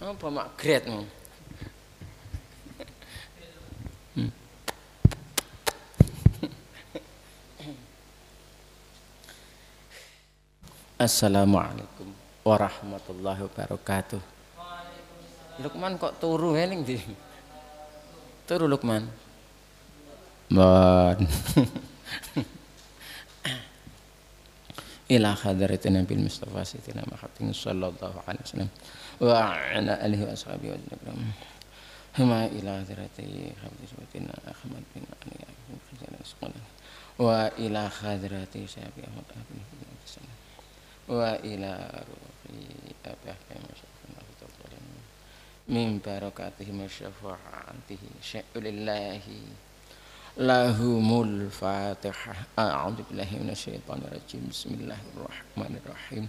Oh, Apa mak great Hmm. Assalamualaikum warahmatullahi wabarakatuh. Lukman kok turu heling ya, di? Turu Lukman. Bon. Ila hadratin Nabi Mustafa Sayyidina Muhammad sallallahu alaihi wasallam. وعلى آله وأصحابه وسلم هما إلى حضرتي خبز سبتنا أحمد بن علي بن خزان السقلان وإلى حضرتي شابي أحمد بن خزان السقلان وإلى روحي أبي أحمد شفنا في طولهم من بركاتهم وشفاعته شيء لله لهم الفاتحة أعوذ بالله من الشيطان الرجيم بسم الله الرحمن الرحيم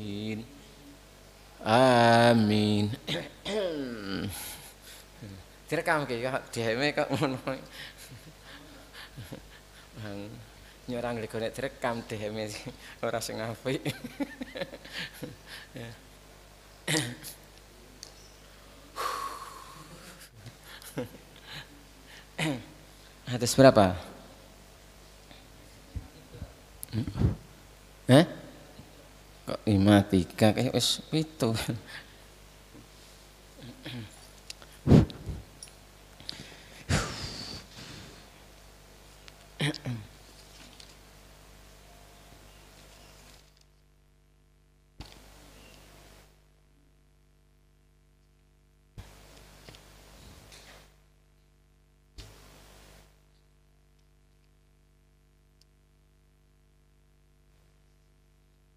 Amin. Direkam ki kok dhewe kok ngono. Bang nyorang lego nek direkam dhewe ora sing apik. Hadis ya. berapa? Eh? lima tiga kayak eh, wis itu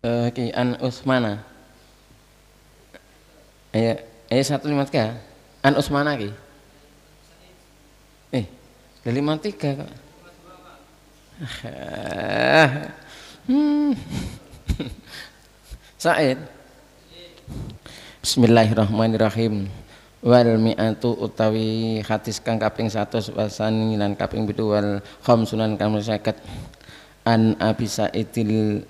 Eh, oke, okay, an Usmana. Ayo, ayo satu lima tiga. An Usmana ki. Eh, dari lima tiga kok. Ah, hmm. Said. Bismillahirrahmanirrahim. Wal mi'atu utawi hadis kang kaping satu wasani lan kaping 7 wal khamsunan kamu 50. An abisa itil.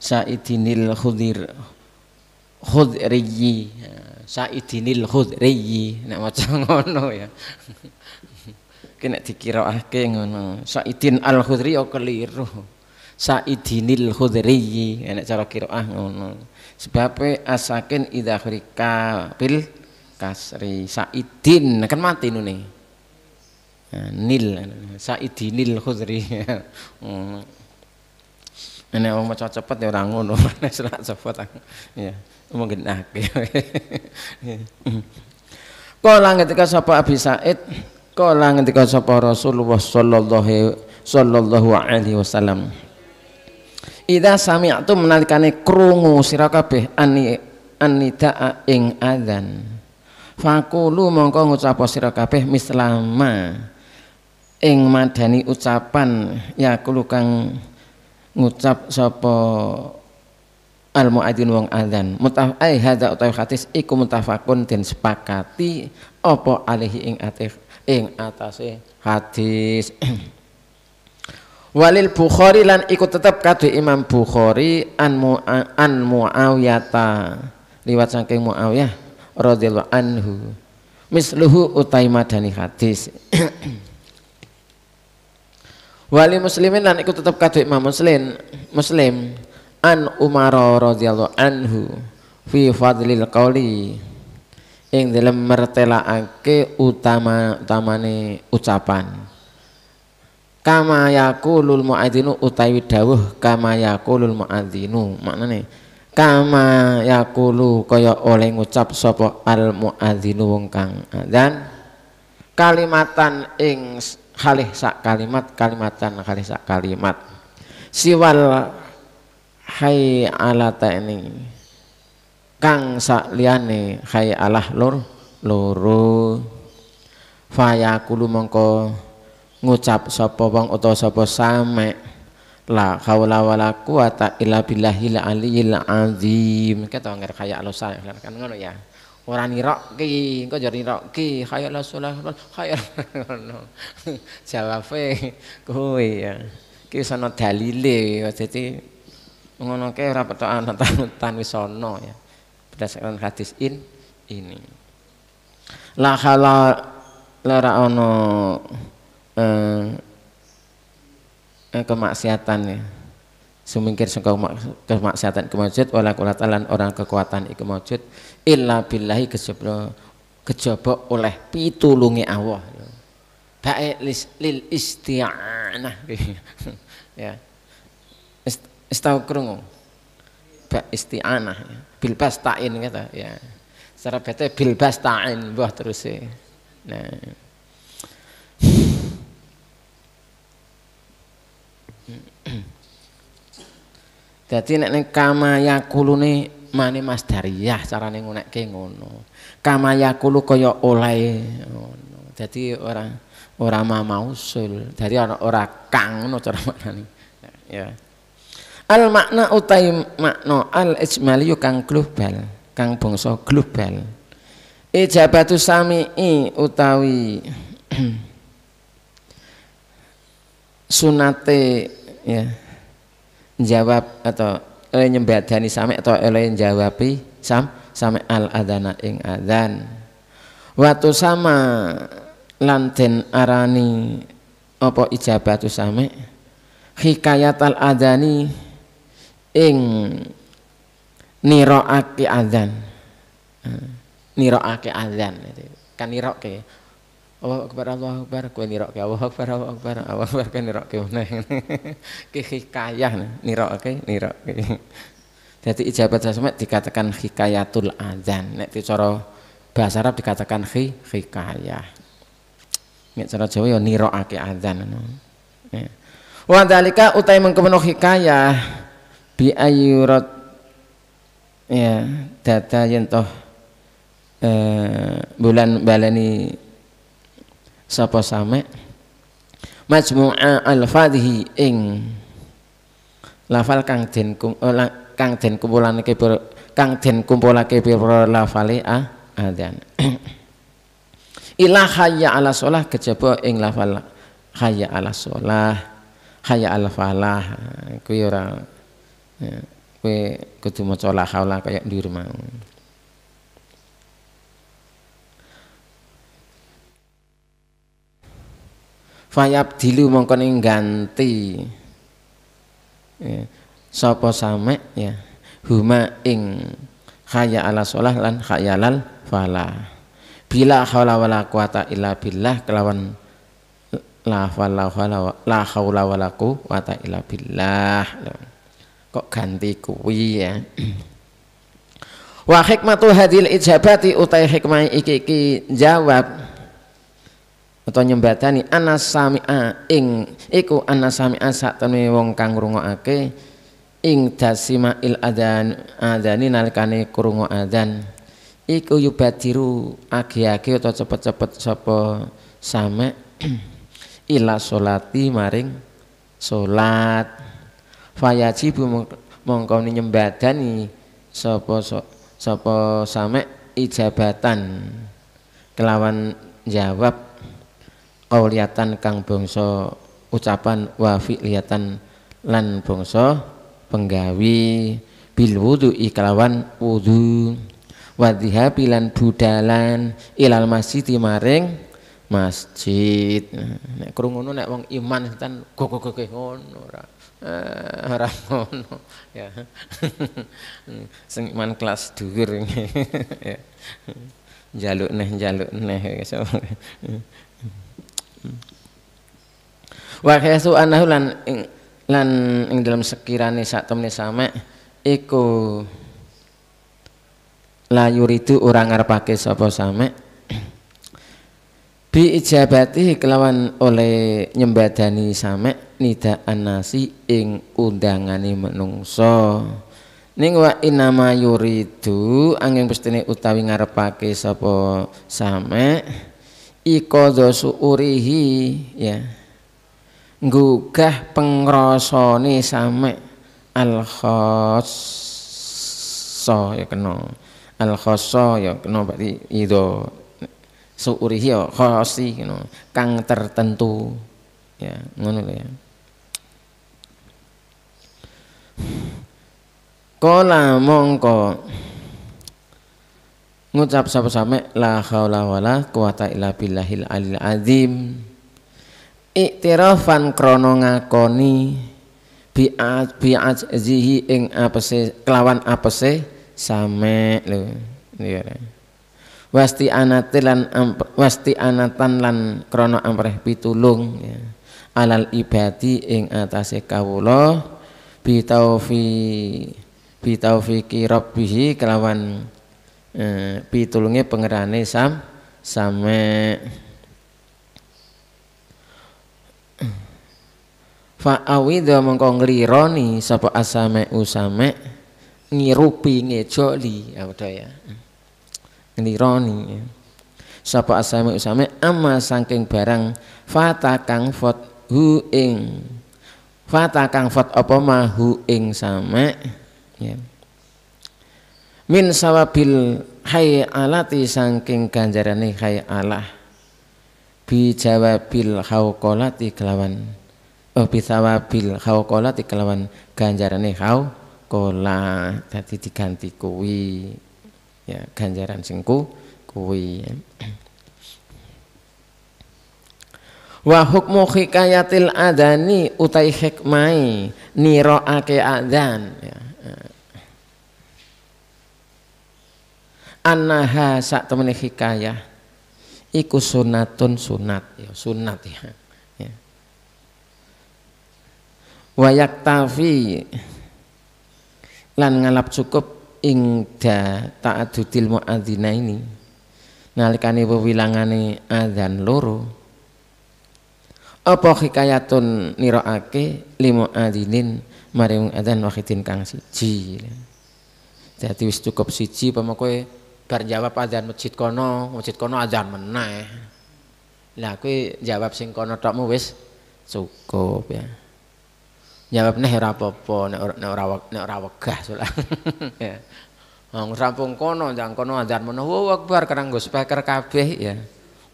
Saidinil Khudir Khudriyi Saidinil Khudriyi nek maca ngono ya kena dikiraake ngono Saidin Al Khudri yo ya keliru Saidinil Khudriyi ya, enak cara kiraah ngono sebab e asakin idza khrika bil kasri Saidin kan mati nune nah, Nil Saidinil Khudri ini wong maca cepet ya orang ngono, mana ora cepet ya menggenake. Kala ketika sapa Abi Said, kala ketika sapa Rasulullah sallallahu sallallahu alaihi wasallam. Idza sami'tu menalikane krungu sira ani anidaa ing adan. Fakulu mongko ngucap sira kabeh mislama ing madani ucapan ya kang ngucap sapa al muadzin wong adzan mutaf ai eh, hadza utawi hadis iku mutafakun den sepakati apa alihi ing atif ing atase hadis Walil Bukhari lan ikut tetap kadhe Imam Bukhari an mu an Muawiyata liwat saking Muawiyah radhiyallahu anhu misluhu utai madani hadis wali muslimin dan ikut tetap kadhe Imam Muslim Muslim an Umar radhiyallahu anhu fi fadlil qauli yang dalam mertelakake utama utamane ucapan kama yaqulul muadzinu utawi dawuh kama yaqulul muadzinu maknane kama yaqulu kaya oleh ngucap sapa al muadzinu wong kang dan kalimatan ing Kalih sak kalimat kalimatan kalih sak kalimat siwal hai alata ini kang sak liane hai alah lur loro kulu mongko ngucap sapa wong utawa sapa same la haula wala quwata illa billahil aliyil azim kata ngger kaya alusan kan ngono ya ora niroki engko jar niroki khayalah salah khayal jawabe kowe ya ki sono dalile dadi ngono kae ora petokan tanutan wis ana ya berdasarkan hadis in ini la khala lara ono eh, eh kemaksiatan ya sumingkir sangka kemaksiatan kemajud wala kulatan orang kekuatan iku illa billahi kejaba kejaba oleh pitulungi Allah baik lil isti'anah ya istau krungu ba isti'anah ya. bil bastain kata ya secara bete bil bastain buah terus ya. nah Jadi nek kama yakulune hikmane Mas Dariyah carane ngonekke ngono. kulo kaya oleh ngono. Dadi ora ora mausul. dari ora ora kang ngono cara maknane. Ya. Al makna utai makna al ijmali kang global, kang bangsa global. Ijabatu sami'i utawi sunate ya jawab atau oleh nyembadani samek atau oleh jawabi sam samek al adana ing adan watu sama lanten arani opo ijabatu samek hikayat al adani ing niroake adan eh, niroake adan kan ke Allah Akbar, Allah Akbar, kue nirok Allah Akbar, Allah Akbar, Allah Akbar, kue nirok ke mana hikayah, nirok ke, nirok jadi ijabat jasmat dikatakan hikayatul azan nek cara bahasa Arab dikatakan hi hikayah nek cara Jawa ya nirokake adzan ya. wa dalika utai mengkemeno hikayah bi ayyurat ya data yen toh eh, bulan baleni sapa same majmu'a al-fadhi ing lafal kang den eh, kang den kumpulan kebir, kang den kumpulake pira lafale a ah, adzan ila hayya ala shalah kejaba ing lafal hayya ala shalah hayya ala falah kuwi ora eh, kuwi kudu maca la haula kaya ndur mau fayab dilu mongkon ing ganti ya. sapa same ya huma ing khaya ala sholah lan khayalan fala bila haula wala quwata illa billah kelawan la haula wala la haula wala quwata illa billah kok ganti kuwi ya wa hikmatu hadil ijabati utai hikmah iki, iki jawab atau nyembatani a ing iku anasami'a sak temene wong kang ngrungokake ing dasima il adan adani nalikane krungu adan iku yubadiru ake ake atau cepet-cepet sapa same ila solati maring solat salat fayajibu mongko nyembadani sapa sapa same ijabatan kelawan jawab kauliatan kang bongso ucapan wa fi'liyatan lan bongso penggawi bil wudu iklawan wudu wadhiha bilan budalan ilal masjid maring masjid nek krungu nek wong iman setan go go go ngono ora eh, ora ngono ya sing iman kelas dhuwur ya njaluk neh njaluk neh ya, Hmm. Wa khaisu annahu lan lan ing dalam sekirane sak temne sama iku layu itu orang ngarepake sapa sama bi ijabati kelawan oleh nyembadani sama nida anasi ing undangani menungso ning wa inama yuridu angin pestine utawi ngarepake sapa sama iqadha suurihi ya gugah pengrasane sama al khassa ya kena al khassa ya kena berarti idho suurihi ya khasi ya kena kang tertentu ya ngono ya Kala mongko ngucap sapa sama la haula wala quwata illa billahil alil azim iktirafan krono ngakoni bi bi zihi ing apese kelawan apese same lho niku iya wasti anatilan wasti anatan lan krono ampreh pitulung ya. alal ibadi ing atase kawula bi bitaufiki rabbih kelawan Pitulungnya eh, pitulunge pengerane sam same fa awida mengko nglironi sapa asame usame ngirupi ngejoli ya ya nglironi sapa asame usame ama saking barang fata kang fot hu ing fata kang fot apa mahu ing same ya min sawabil alati sangking alah bi bijawabil haukolati kelawan oh bisawabil haukolati kelawan ganjarani haukola tadi diganti kuwi ya ganjaran singku kuwi ya. wa hukmu hikayatil adani utai hikmai niroake adan ya. Eh. anaha sak temene hikayah iku sunatun sunat ya sunat ya, ya. wayak tafi lan ngalap cukup ing da ta'adudil muadzina ini nalikane wewilangane adzan loro apa hikayatun niroake limo adinin mareung adan wakitin kang siji Jadi wis cukup siji pemakoe bar jawab azan masjid kono masjid kono azan meneh lah kuwi jawab sing kono tokmu wis cukup ya jawab neh ora apa-apa nek ora nek ora wegah ya Wong rampung kono jang kono azan meneh wa akbar kerang gus speaker kabeh ya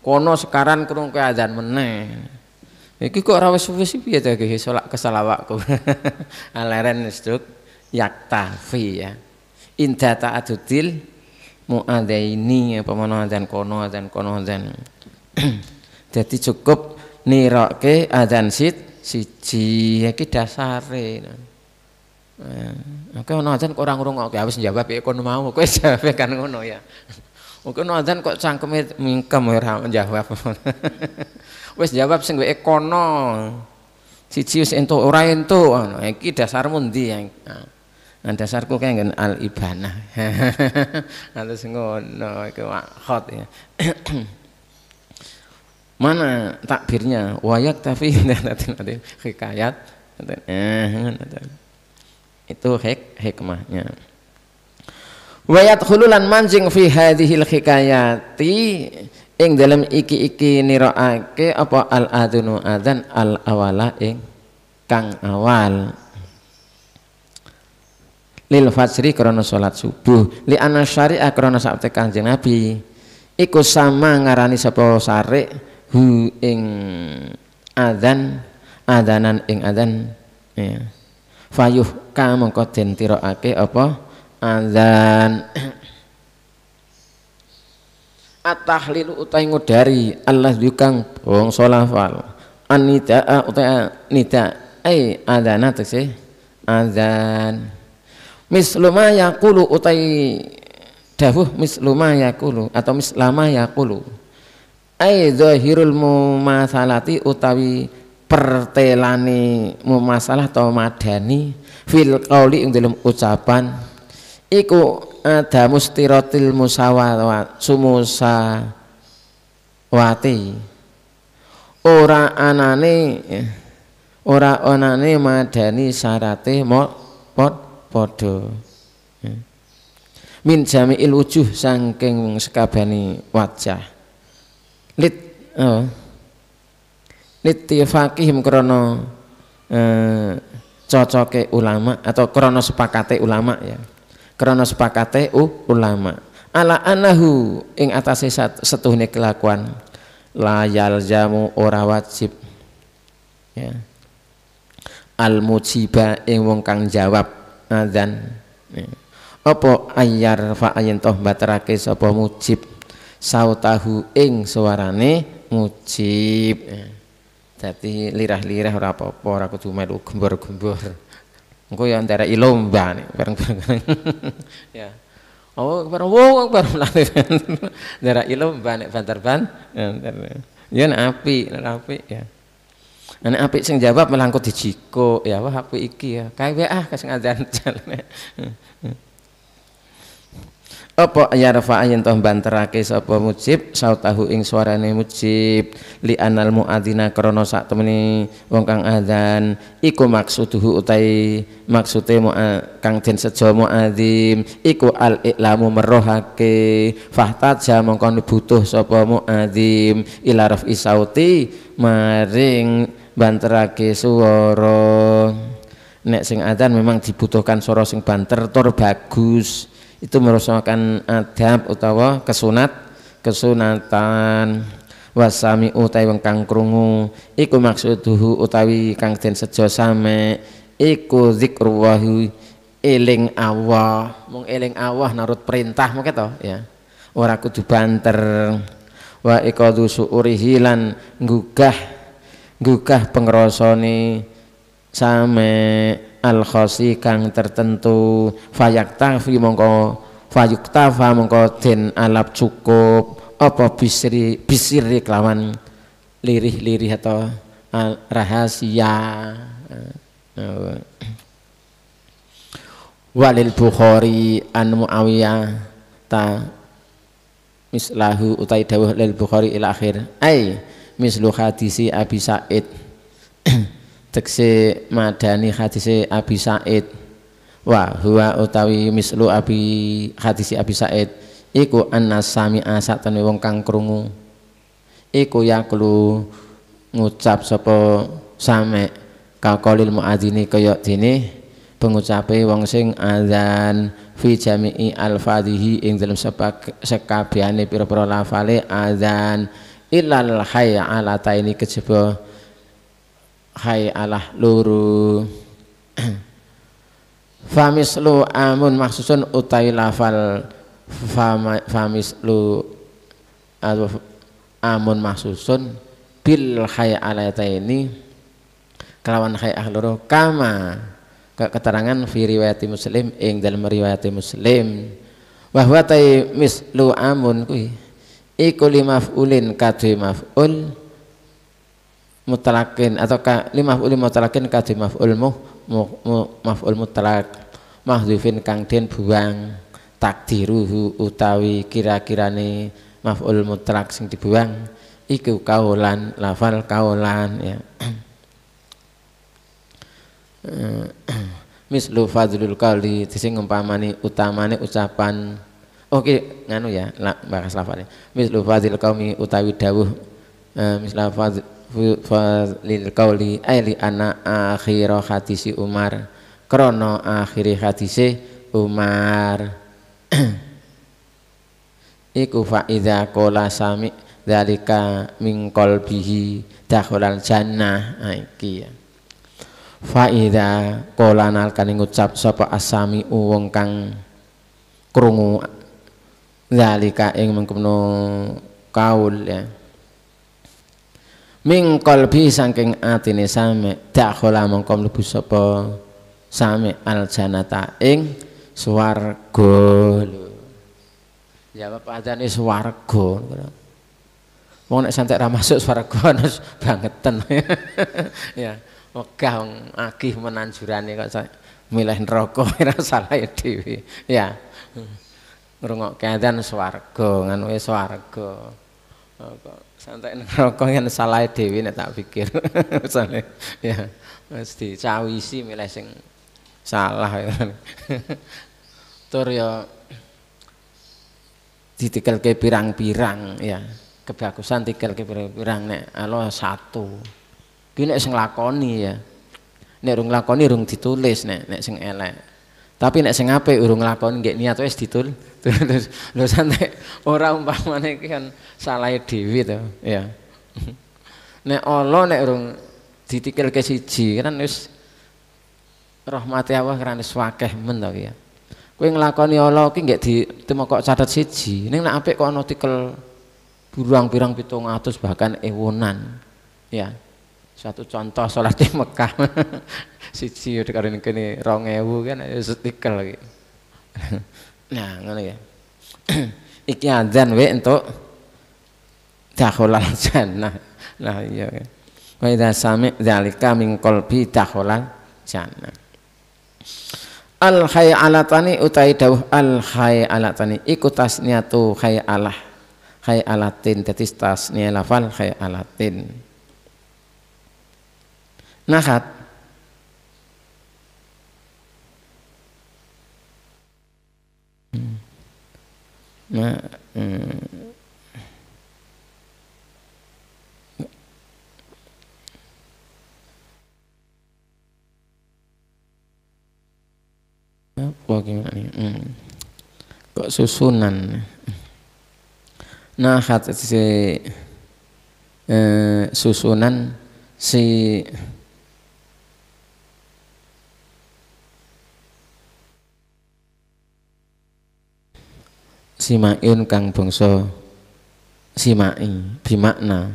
kono sekarang krung ke azan meneh iki kok ora wis wis piye ta iki salat keselawakku aleren stuk yaktafi ya inda ta'adudil muadzaini apa mana azan kono azan kono azan jadi cukup niroke azan sit siji iki dasare eh, Oke, ono azan kurang urung oke wis jawab ya, kono mau, kowe jawab kan ngono ya. Oke, ono azan kok cangkeme mingkem ya, ora jawab. Wis jawab sing weke kono. Siji wis entuk ora entuk, iki dasarmu ndi? Ya? Nah. Nah, dasarku kayak nggak al ibana harus ngono ke makhot ya mana takbirnya wayak tapi nanti nanti hikayat eh, itu hek hikmahnya wayat hululan mancing fi hadhil hikayati ing dalam iki-iki niroake apa al adunu adan al awala ing kang awal lil fajri krono sholat subuh li ana syariah krono sabte kanjeng nabi iku sama ngarani sapa sari, hu ing adzan adzanan ing adzan ya fayuh ka mongko den tirakake apa adzan at-tahlilu utai ngudari Allah yukang wong solafal anita utai nida ai eh, adzana tegese adzan misluma kulu utai dawuh misluma kulu atau mislama Ayo dohirul zahirul masalati utawi pertelani mumasalah atau madani fil kauli yang dalam ucapan iku ada mustirotil musawawat sumusa wati ora anane ora onane madani syarate pot padha ya. min jami'il wujuh saking sekabani wajah lit oh. Ya. litifakihim krana eh, cocoke ulama atau krana sepakate ulama ya krana sepakate uh, ulama ala anahu ing atase setuhne kelakuan layal jamu ora wajib ya al mujiba ing wong kang jawab adzan apa ayar fa ayin toh batrake sapa mujib sautahu ing suarane mujib dadi lirah-lirah ora apa-apa ora kudu melu gembor-gembor engko ya antara ilomba nih bareng-bareng ya oh bareng wo oh, oh, bareng lan antara ilomba nek banter-ban ya api api ya, ya. Nek apik sing jawab melangkut jiko, ya wah apik iki ya. Kae wa ah kesengajan jalan. Apa yarfa yen toh banterake sapa mujib sautahu ing suarane mujib li anal muadzina krana sak temene wong kang adzan iku maksuduhu utai maksude kang den sejo muadzim iku al iklamu merohake fahtaja mongkon butuh sapa muadzim ila raf'i sauti maring banterake suara nek sing adzan memang dibutuhkan suara sing banter tur bagus itu merupakan adab utawa kesunat kesunatan wasami utawi wong kang krungu iku maksuduhu utawi kang den sejo same iku zikrullahi eling Allah mung eling Allah narut perintah mengke to ya ora kudu banter wa iqadu suurihi lan nggugah gukah pengrosoni same al khosi kang tertentu fayak tafi mongko fayuk tafa mongko den alap cukup apa bisri bisiri kelawan lirih-lirih atau rahasia walil bukhari an muawiyah ta mislahu utai dawuh lil bukhari ila akhir ai mislu hadisi Abi Said tekse madani hadisi Abi Said wa huwa utawi mislu Abi hadisi Abi Said iku annas asat satene wong kang krungu iku yaklu ngucap sapa same kakolil muadzini kaya dini, pengucape wong sing azan fi jami'i alfadhihi ing dalam sekabehane pira-pira lafale azan ilal hay alata ini kejebo hay alah luru famis lu amun maksusun utai lafal fama, famislu lu amun maksusun bil hay alata ini kelawan hay luru kama keterangan fi riwayati muslim ing dalam riwayati muslim bahwa tai mislu amun kuih iku lima ulin kadhi maf'ul mutlakin atau ka ulin mutlakin kadhi maf'ul mu, mu, mu maf'ul mutlak mahdhufin kang den buang takdiruhu utawi kira-kirane maf'ul mutlak sing dibuang iku kaulan lafal kaulan ya eh, mislu fadlul qali sing umpamani utamane ucapan Oke, nganu ya, la, bahas lafalnya. Mislu fadil kaumi utawi dawuh eh, Mislu Fazil fadil kauli aili ana akhira hadisi Umar krono akhiri hadisi Umar iku faida kola sami dalika mingkol bihi dahulal jannah Aiki ya faida kola nalkani ngucap sapa asami uwong kang krungu zalika ing mengkono kaul ya min qalbi saking atine sami dakhala mengko mlebu sapa sami al janata ing swarga ya apa ajane swarga Wong nek santek ra masuk swarga nus bangeten. ya, wegah wong akeh menanjurane kok milih neraka ora salah dhewe. Ya. ngrungokke adzan swarga nganwe wis swarga nah, santai rokok yen salah dewi nek tak pikir misale ya mesti cawisi milih sing salah ya. tur ya ke pirang-pirang ya kebagusan ke pirang-pirang nek Allah satu ki nek sing lakoni ya nek rung lakoni rung ditulis nek nek sing elek tapi nek sing apik urung nglakon nggih niat wis ditul. Terus lho santai ora umpamane iki kan salah dewi to, ya. Nek Allah nek urung ke siji kan wis rahmati Allah kan wis wakeh men to ya. Kowe nglakoni Allah iki nggih ditemu kok catet siji. Ning nek apik kok ana tikel burang pirang 700 bahkan ewunan. Ya satu contoh sholat di Mekah siji karo kene ewu kan ya setikel lagi nah ngono ya iki azan we dakhul al jannah nah, nah iya ya wa idza sami dzalika min qalbi al jannah al khayalatani utai dawuh al khayalatani iku tasniatu khayalah alatin tetis tasnia lafal alatin นะครับ นะ apa hmm. nah, hmm. gimana nih? Hmm. Kok susunan? Nah, si eh, susunan si simain kang bangsa simai bimakna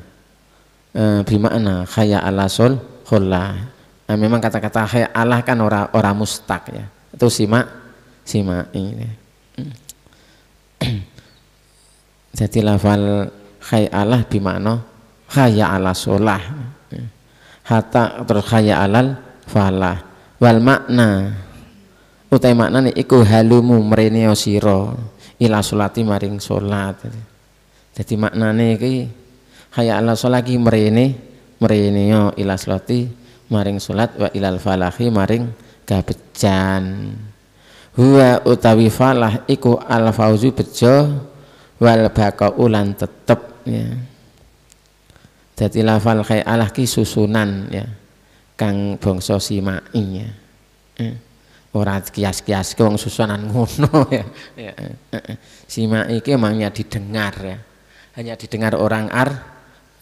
e, bimakna khaya sol khola nah, e, memang kata-kata khaya Allah kan ora ora mustak ya itu simak simai ya. jadi lafal khaya Allah bimakna khaya ala solah hatta terus khaya alal falah wal makna utai makna iku halumu mreneo siro ila solati maring solat jadi maknanya ini hayya ala solagi merene merene yo ila solati maring solat wa ilal falahi maring gabejan huwa utawi falah iku al fauzu bejo wal baka ulan tetep ya jadi lafal khayalah ki susunan ya kang bongso simai ya. Hmm. Orang kias kias, ke wong susunan ngono ya. ya. Simak iki emangnya didengar ya. Hanya didengar orang Ar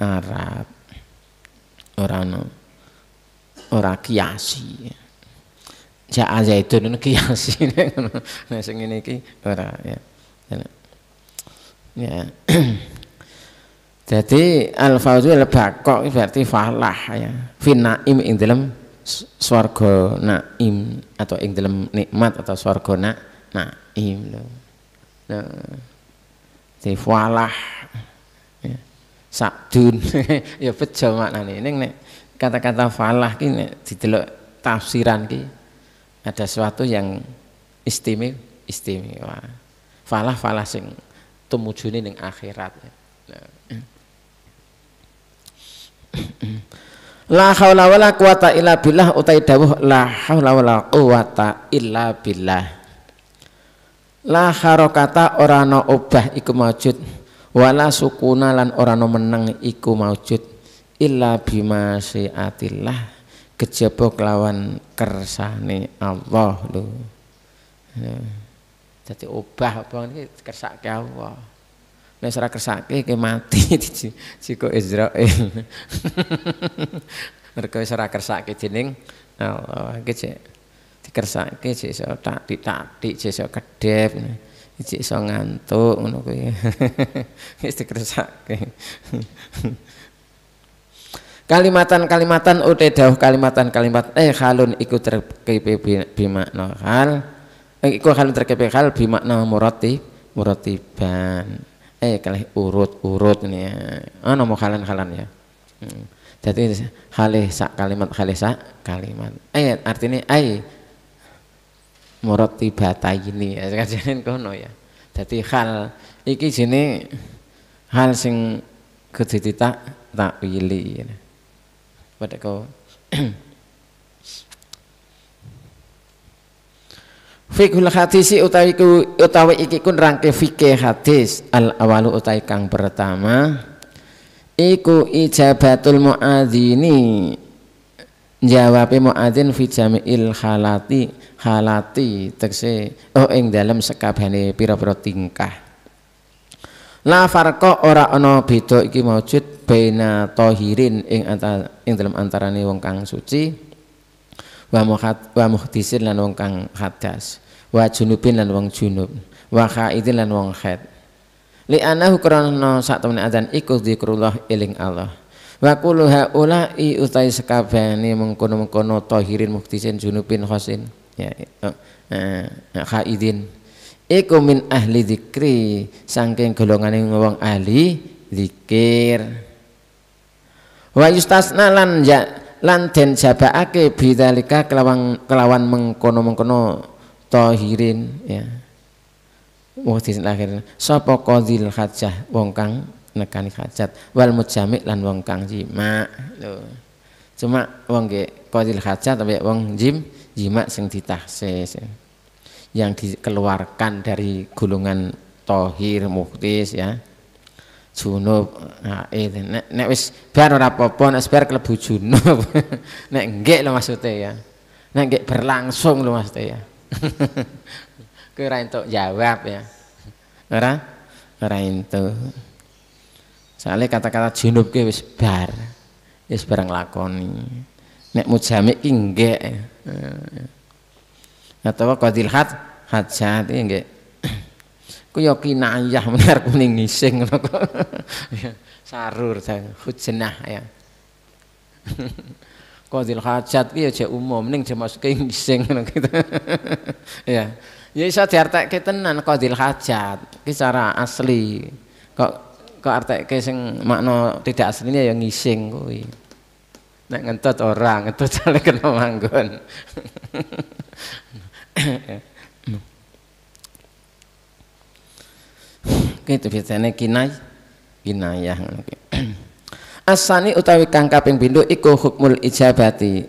Arab. orang no. kiasi. Ya. Ja aja kiasi ngono. kiasi, sing ngene iki ora ya. Ya. Jadi al lebak, al baqo berarti falah ya. Finaim ing dalam swarga naim atau ing dalam nikmat atau swarga na, naim lo Nah, falah ya. sabdun ya bejo maknane ning nek kata-kata falah ki nek didelok tafsiran ki ada sesuatu yang istimewa istimewa falah falah sing tumujune ning akhirat nah. Ya. Hmm. La haula wala quwata illa billah utai dawuh la haula wala quwata illa billah. La harakata ora ana obah iku maujud wala sukuna lan ora ana meneng iku maujud illa bima siatillah kejaba kelawan kersane Allah lho. Nah, dadi obah apa iki kersake Allah. Nek ora kersake ke mati jiko Israil. Mergo wis ora kersake dening Allah iki cek dikersake cek iso tak tatik cek iso kedep. Cek iso ngantuk ngono kuwi. Wis dikersake. Kalimatan-kalimatan Ute dawuh kalimatan-kalimat eh halun iku terkepe bimakna hal. Eh, ikut halun terkepe hal bimakna murati muratiban eh kalih urut-urut ini ya. Ana oh, mau kalian ya. Hmm. Jadi kalih sak kalimat kalih sak kalimat. Ayat eh, artinya eh, ay tiba ini ya kajian kono ya. Jadi hal iki sini hal sing kudu tak takwili. Ya. Pada kau Fikhul hadisi utawi ku, utawi iki ku rangke fikih hadis al awalu utawi kang pertama iku ijabatul muadzini jawab muadzin fi jami'il halati halati tekse oh ing dalam sekabehane pira-pira tingkah la farqa ora ana beda iki maujud baina tahirin ing antara ing dalam antarane wong kang suci wa muhat wa muhtisin lan wong kang hadas wa junubin lan wong junub wa khaidin lan wong khaid li anahu krana sak temene adzan iku zikrullah eling Allah wa qulu haula i utai sakabehane mengkono-mengkono tahirin muhtisin junubin khosin ya, ya oh, eh, khaidin iku min ahli zikri saking golongane wong ahli zikir wa yustasna lan ya lan den jabaake bidzalika kelawan kelawan mengkono-mengkono tohirin, ya muhsin lahir sapa qadil hajah wong kang nekani hajat wal mujamik lan wong kang jima lho cuma wong nggih qadil hajat tapi wong jim jima sing ditahsis ya. yang dikeluarkan dari gulungan tohir muhtis ya junub haid nah, eh, nek nek wis bar ora apa-apa nek bar kelebu junub nek nggih lho maksudnya ya nek nggih berlangsung lho maksudnya ya kowe ora entuk jawab ya ora ora entuk soalnya kata-kata junub ki wis bar wis bareng lakoni nek mujamik ki nggih atau nah, qadil hat hajat nggih ku yo ya kinayah menar kuning ngising ngono kok. Ya, sarur saya hujenah ya. Qadil hajat ki ya umum ning jek masuke ngising ngono gitu. ya. Ya iso diartekke tenan qadil hajat ki cara asli. Kok kok artekke sing makna tidak aslinya ya ngising kuwi. Nek ngentut orang, ngentut jale kena manggon. Ya. itu biasanya kinai kinayah asani utawi kang kaping pindho iku hukmul ijabati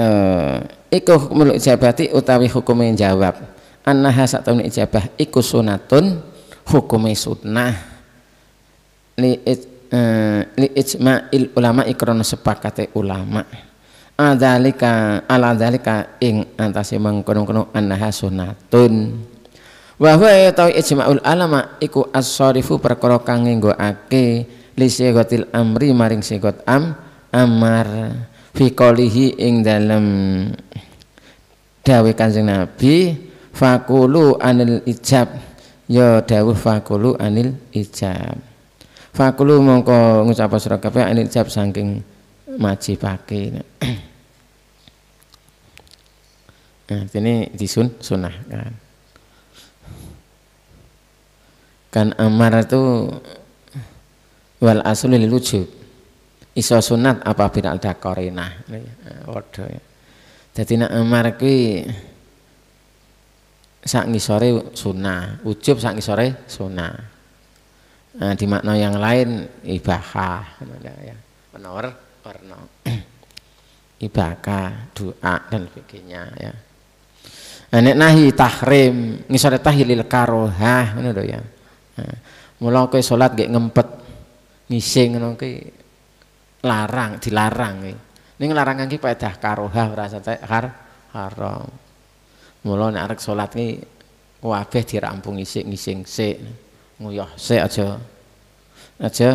eh iku hukmul ijabati utawi hukum yang jawab annaha satun ijabah iku sunatun hukume sunnah li eh, li ijma'il ulama ikron sepakate ulama adalika ala dalika ing antasi mengkono-kono annaha sunatun wa huwa yatau ijma'ul alama iku as-sarifu perkara kang nggoake li sigatil amri maring sigat am amar fi qalihi ing dalem dawe Kanjeng Nabi fakulu anil ijab ya dawuh fakulu anil ijab fakulu mongko ngucap sira kabeh anil ijab saking maji pake Nah, ini disun sunah kan. kan amar itu wal lil wujub iso sunat apa bin ada korina waduh eh, ya jadi nak amar kui sak ngisore sunah, wujub sak ngisore sunah. nah, di makna yang lain ibahah ya menor warna ibaka doa dan sebagainya ya nah, nek nahi tahrim ngisore tahilil karohah ngono ya Eh, mula kowe salat nggih ngempet ngising ngono kuwi larang, dilarang kuwi. Ning larangan ki paedah karoha ora har haram. Mula nek arek salat ki kabeh dirampung isik ngising sik. Nguyah sik aja. Aja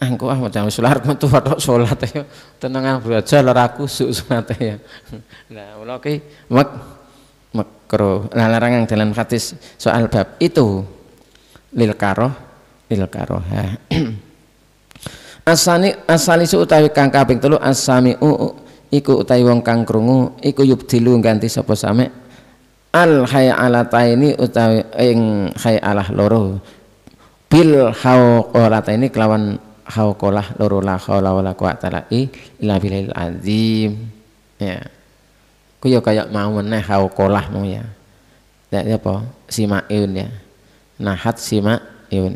Angku ah, ah macam wis larep tuh watok solat ya. Tenengan ah, belajar laraku kusuk sunate ya. Nah, ulo ki mak makro. Nah, larangan dalam hadis soal bab itu lil karoh lil karoh asani asali utawi kang kaping telu asami u iku utawi wong kang krungu iku yubdilu ganti sapa same al ini utawi ing alah loro bil ini kelawan hauqolah loro la haula wala quwata la ila billahil azim ya ku yo kayak mau meneh hauqolah mu ya ya apa simaun ya nahat sima Yun.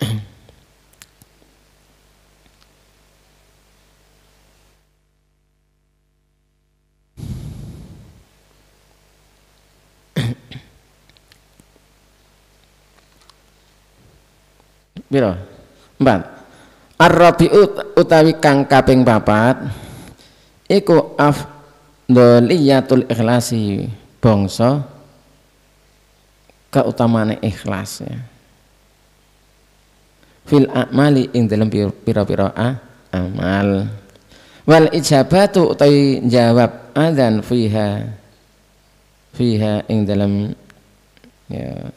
Iya, Biro. Empat. arrobi utawi kang kaping papat iku doliyatul ikhlasi bangsa keutamaan ikhlas ya. Fil a'mali ing dalam pira-pira amal. Wal ijabatu utai jawab adzan fiha fiha ing dalam ya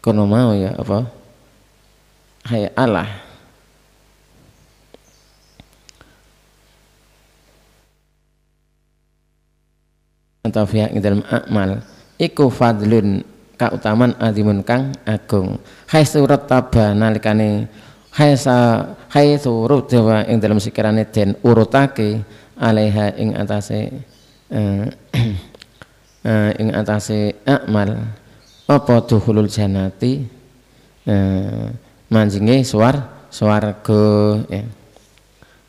kono mau ya apa hai Allah atau ing dalam amal iku fadlun kautaman azimun kang agung hai surat taba nalikane hai sa hai surut jawa ing dalam sikirane den urutake alaiha ing atase uh, uh, ing atase akmal apa duhulul janati uh, eh, manjingi suar ke ya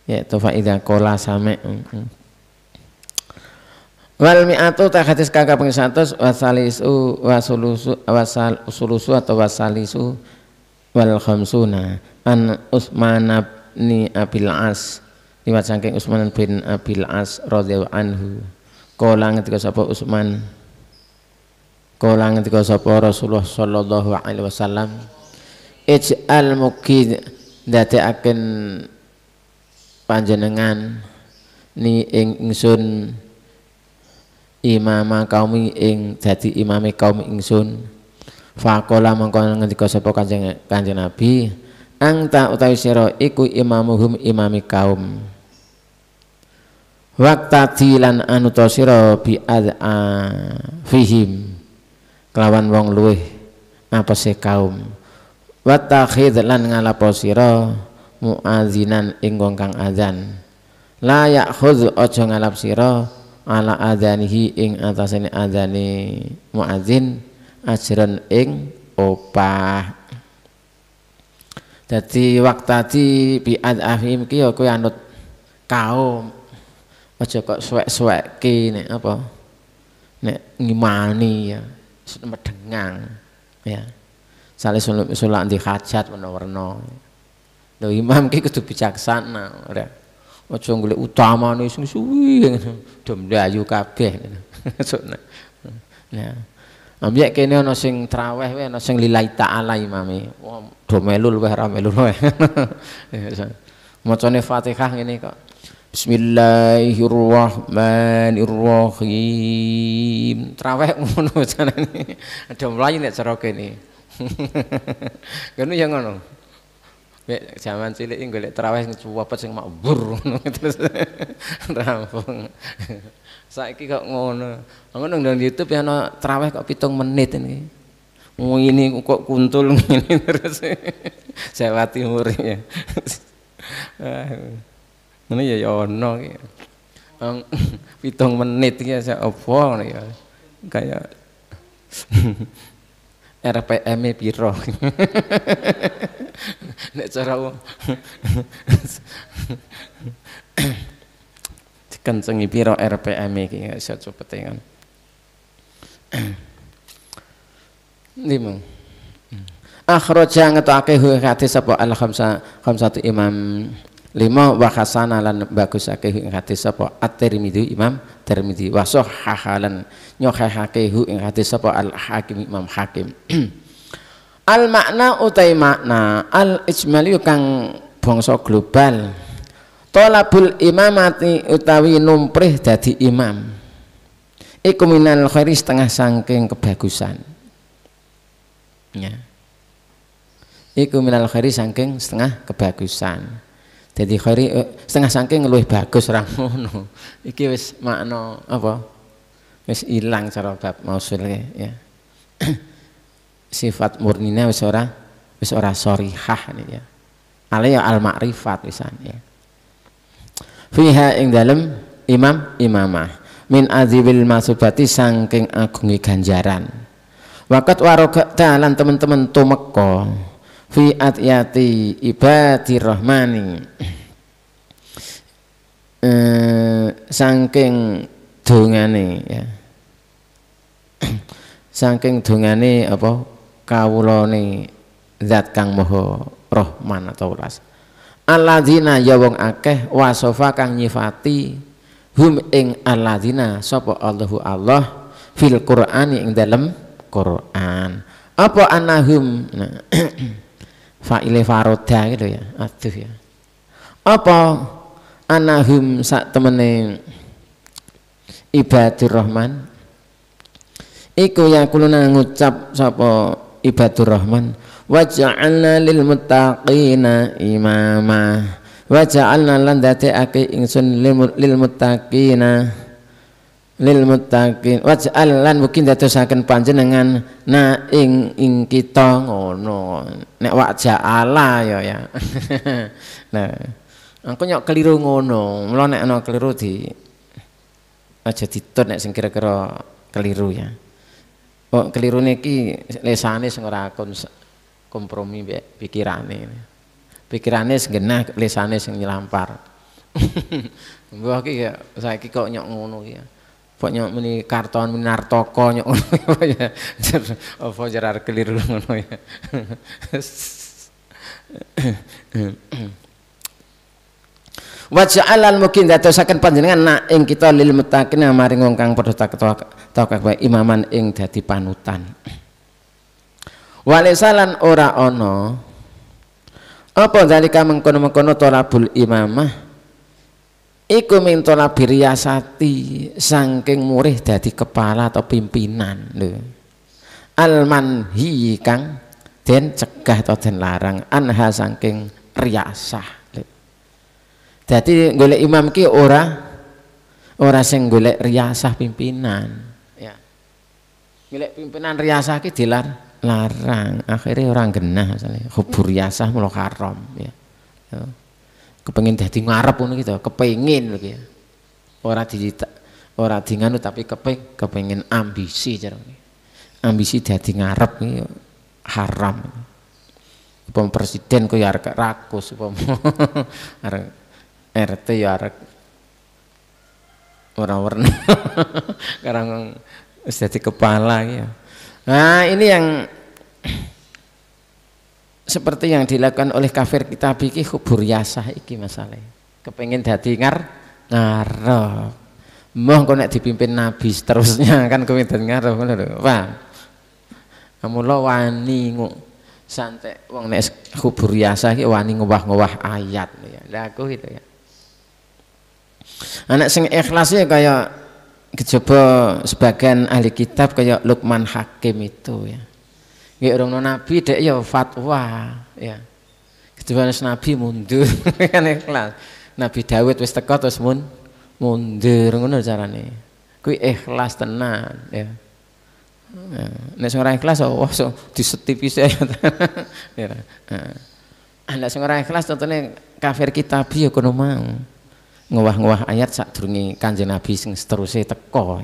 yaitu faida kola sami wal mi'atu ta hadis kang kaping 100 wasalisu wasulusu wasal usulusu atau wasalisu wal khamsuna an Utsman bin Abil As liwat saking Utsman bin Abil As radhiyallahu anhu kala ngetika sapa Utsman kala ngetika sapa Rasulullah sallallahu alaihi wasallam ij'al muqid akan panjenengan ni ing ingsun imama kaumi ing jadi imame kaum ingsun faqala mangko ngendika sapa kanjeng kanjeng nabi angta utawi sira iku imamuhum imami kaum wakta dilan anu to sira bi fihim kelawan wong luweh apese kaum watakhid lan ngalapo sira muazinan ing wong kang azan la yakhudz aja ngalap sira ala adzanihi ing atasane adzane muadzin ajran ing opah dadi waktati bi'ad ahim ki ya kowe anut kaum aja kok suwek ki nek apa nek ngimani ya medengang ya sale sulak di hajat warna-warna lho imam ki kudu bijaksana ora aja golek utama sing suwi do ayu kabeh. Ya. Ambek nah, kene ana sing traweh wae ana sing lillahi taala imame. Wah, do melul wae ra melul wae. Ya, ya. Macane Fatihah ngene kok. Bismillahirrahmanirrahim. Traweh ngono jane. Ada mlayu nek cara kene. Kene ya ngono. Mek zaman cilik golek traweh sing cuwepet sing makbur terus rampung. Saiki kok ngono. Ngono nang YouTube ya ana traweh kok pitung menit ini. ini kok kuntul ngene terus. Jawa Timur ya. ini ya ya ono ki. pitung menit iki ya apa ngono ya. Kayak RPM-e piro? Nek cara wong dikencengi piro RPM-e iki iso cepete kan. Lima. akhroja ngetokake hadis apa al khamsa khamsatu imam lima wa khasana lan bagusake hadis apa at-Tirmidzi imam Tirmizi wa hakalan nyahihake hu ing hadis sapa Al Hakim Imam Hakim Al makna utai makna al ijmali kang bangsa global tolabul imamati utawi numprih dadi imam iku minal khairi setengah sangking kebagusan ya iku minal khairi sangking setengah kebagusan jadi khairi eh, setengah saking luwih bagus orang, ngono. Iki wis makna apa? Wis ilang cara bab mausul ya. ya. Sifat murninya wis ora wis ora sorihah nih ya. Ale ya al makrifat wisan ya. Fiha ing dalem imam imamah min azibil masubati saking agungi ganjaran. Wakat warogak talan teman-teman tumeko fi atyati ibadi rahmani e, saking dungane ya saking dungane apa kawulane zat kang maha rahman atau ras. alladzina ya wong akeh wasofa kang nyifati hum ing alladzina sapa Allahu Allah fil Qur'ani ing dalem Qur'an apa anahum nah faile faroda gitu ya aduh ya apa anahum sak temene ibadur rahman iku ya kuluna ngucap sapa ibadur rahman waja'alna lil muttaqina imama waja'alna lan dadi ake ingsun lil muttaqina lil muttaqin waj'al lan mungkin dadosaken panjenengan na ing ing kita ngono nek wajah Allah ya ya nah aku nyok keliru ngono mula nek ana keliru di aja ditut nek sing kira-kira keliru ya oh keliru niki lesane sing ora kompromi mbek pikirane pikirane sing genah lesane sing nyelampar mbah kia ya saiki kok nyok ngono ya pokoknya meni karton meni nartoko nyok pokoknya apa jarar keliru ngono ya wa ja'alal mungkin dadosaken panjenengan nak ing kita lil mutakin maring wong kang padha takwa takwa imaman ing dadi panutan walisalan ora ono apa dalika mengkono-mengkono tolabul imamah iku mintona biriyasati saking murih dadi kepala atau pimpinan lho almanhi kang den cegah atau den larang anha saking riasah. jadi gule golek imam ki ora ora sing golek riasah pimpinan ya golek pimpinan riasah ki dilar larang akhirnya orang genah misalnya hubur riyasah mulo haram ya, ya kepengin dadi ngarep ngono gitu kepengin lho ya ora di ora di nganu tapi kepeng kepengin ambisi jarone ambisi dadi ngarep iki haram upama presiden kok ya arek rakus upama arek RT ya arek ora warna karang wis kepala ya nah ini yang seperti yang dilakukan oleh kafir kita bikin kubur yasah iki masalah kepengen dadi ngar ngarep Mau kau nak dipimpin nabi seterusnya kan kepengen minta ngarep ngono lho kamu lo wani ngu santai Uang nes kubur yasah iki wani ngubah ngubah ayat ya aku gitu ya anak sing ikhlas ya kayak kecoba sebagian ahli kitab kayak Lukman Hakim itu ya nggih urung nabi dek ya fatwa ya kedua nabi mundur kan ikhlas nabi Dawud wis teko terus mun mundur ngono carane kuwi ikhlas tenan ya, ya nek sing ora ikhlas oh so, disetipi saya ya, ya. Ah, nek sing ora ikhlas contohnya kafir bi ya kono mau ngowah-ngowah ayat sadurunge Kanjeng Nabi sing seterusnya teko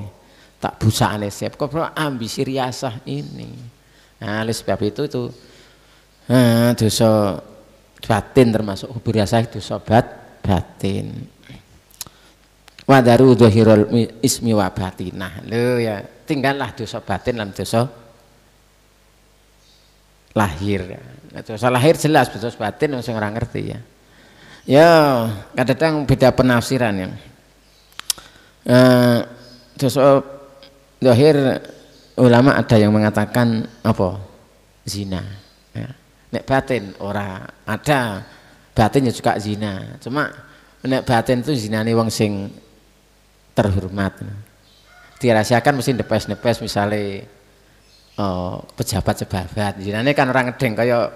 tak busakane sep kok ambisi riasah ini Nah, oleh sebab itu itu eh, dosa batin termasuk hubur rasa itu sobat batin. Wadaru dhahirul ismi wa batinah. Lho ya, tinggallah dosa batin dan dosa lahir. Nah, dosa lahir jelas, dosa batin langsung orang ngerti ya. Ya, kadang-kadang beda penafsiran ya. Eh, dosa lahir ulama ada yang mengatakan apa zina ya. nek batin ora ada batinnya juga zina cuma nek batin itu zina nih wong sing terhormat dirahasiakan mesti nepes-nepes misalnya oh, eh, pejabat sebabat jinane kan orang ngedeng kaya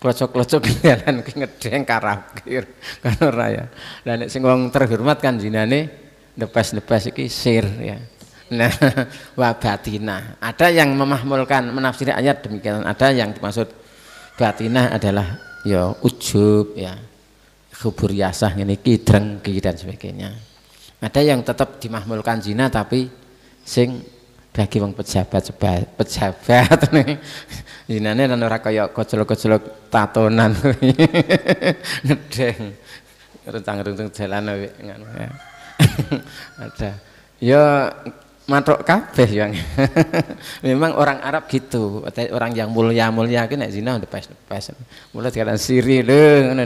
klocok-klocok jalan ngedeng karakir kan orang ya dan sing wong terhormat kan jinane nepes-nepes iki sir ya Nah, batinah Ada yang memahmulkan menafsiri ayat demikian, ada yang dimaksud batinah adalah ya ujub ya kubur yasah ini kidrengki dan sebagainya. Ada yang tetap dimahmulkan zina tapi sing bagi wong pejabat pejabat zinane dan orang kaya kocelok-kocelok tatonan ngedeng rencang-rencang jalan ya. ada ya matok kabeh yang memang orang Arab gitu orang yang mulia mulia kan nek zina udah pas pas mulai sekarang siri deh ngono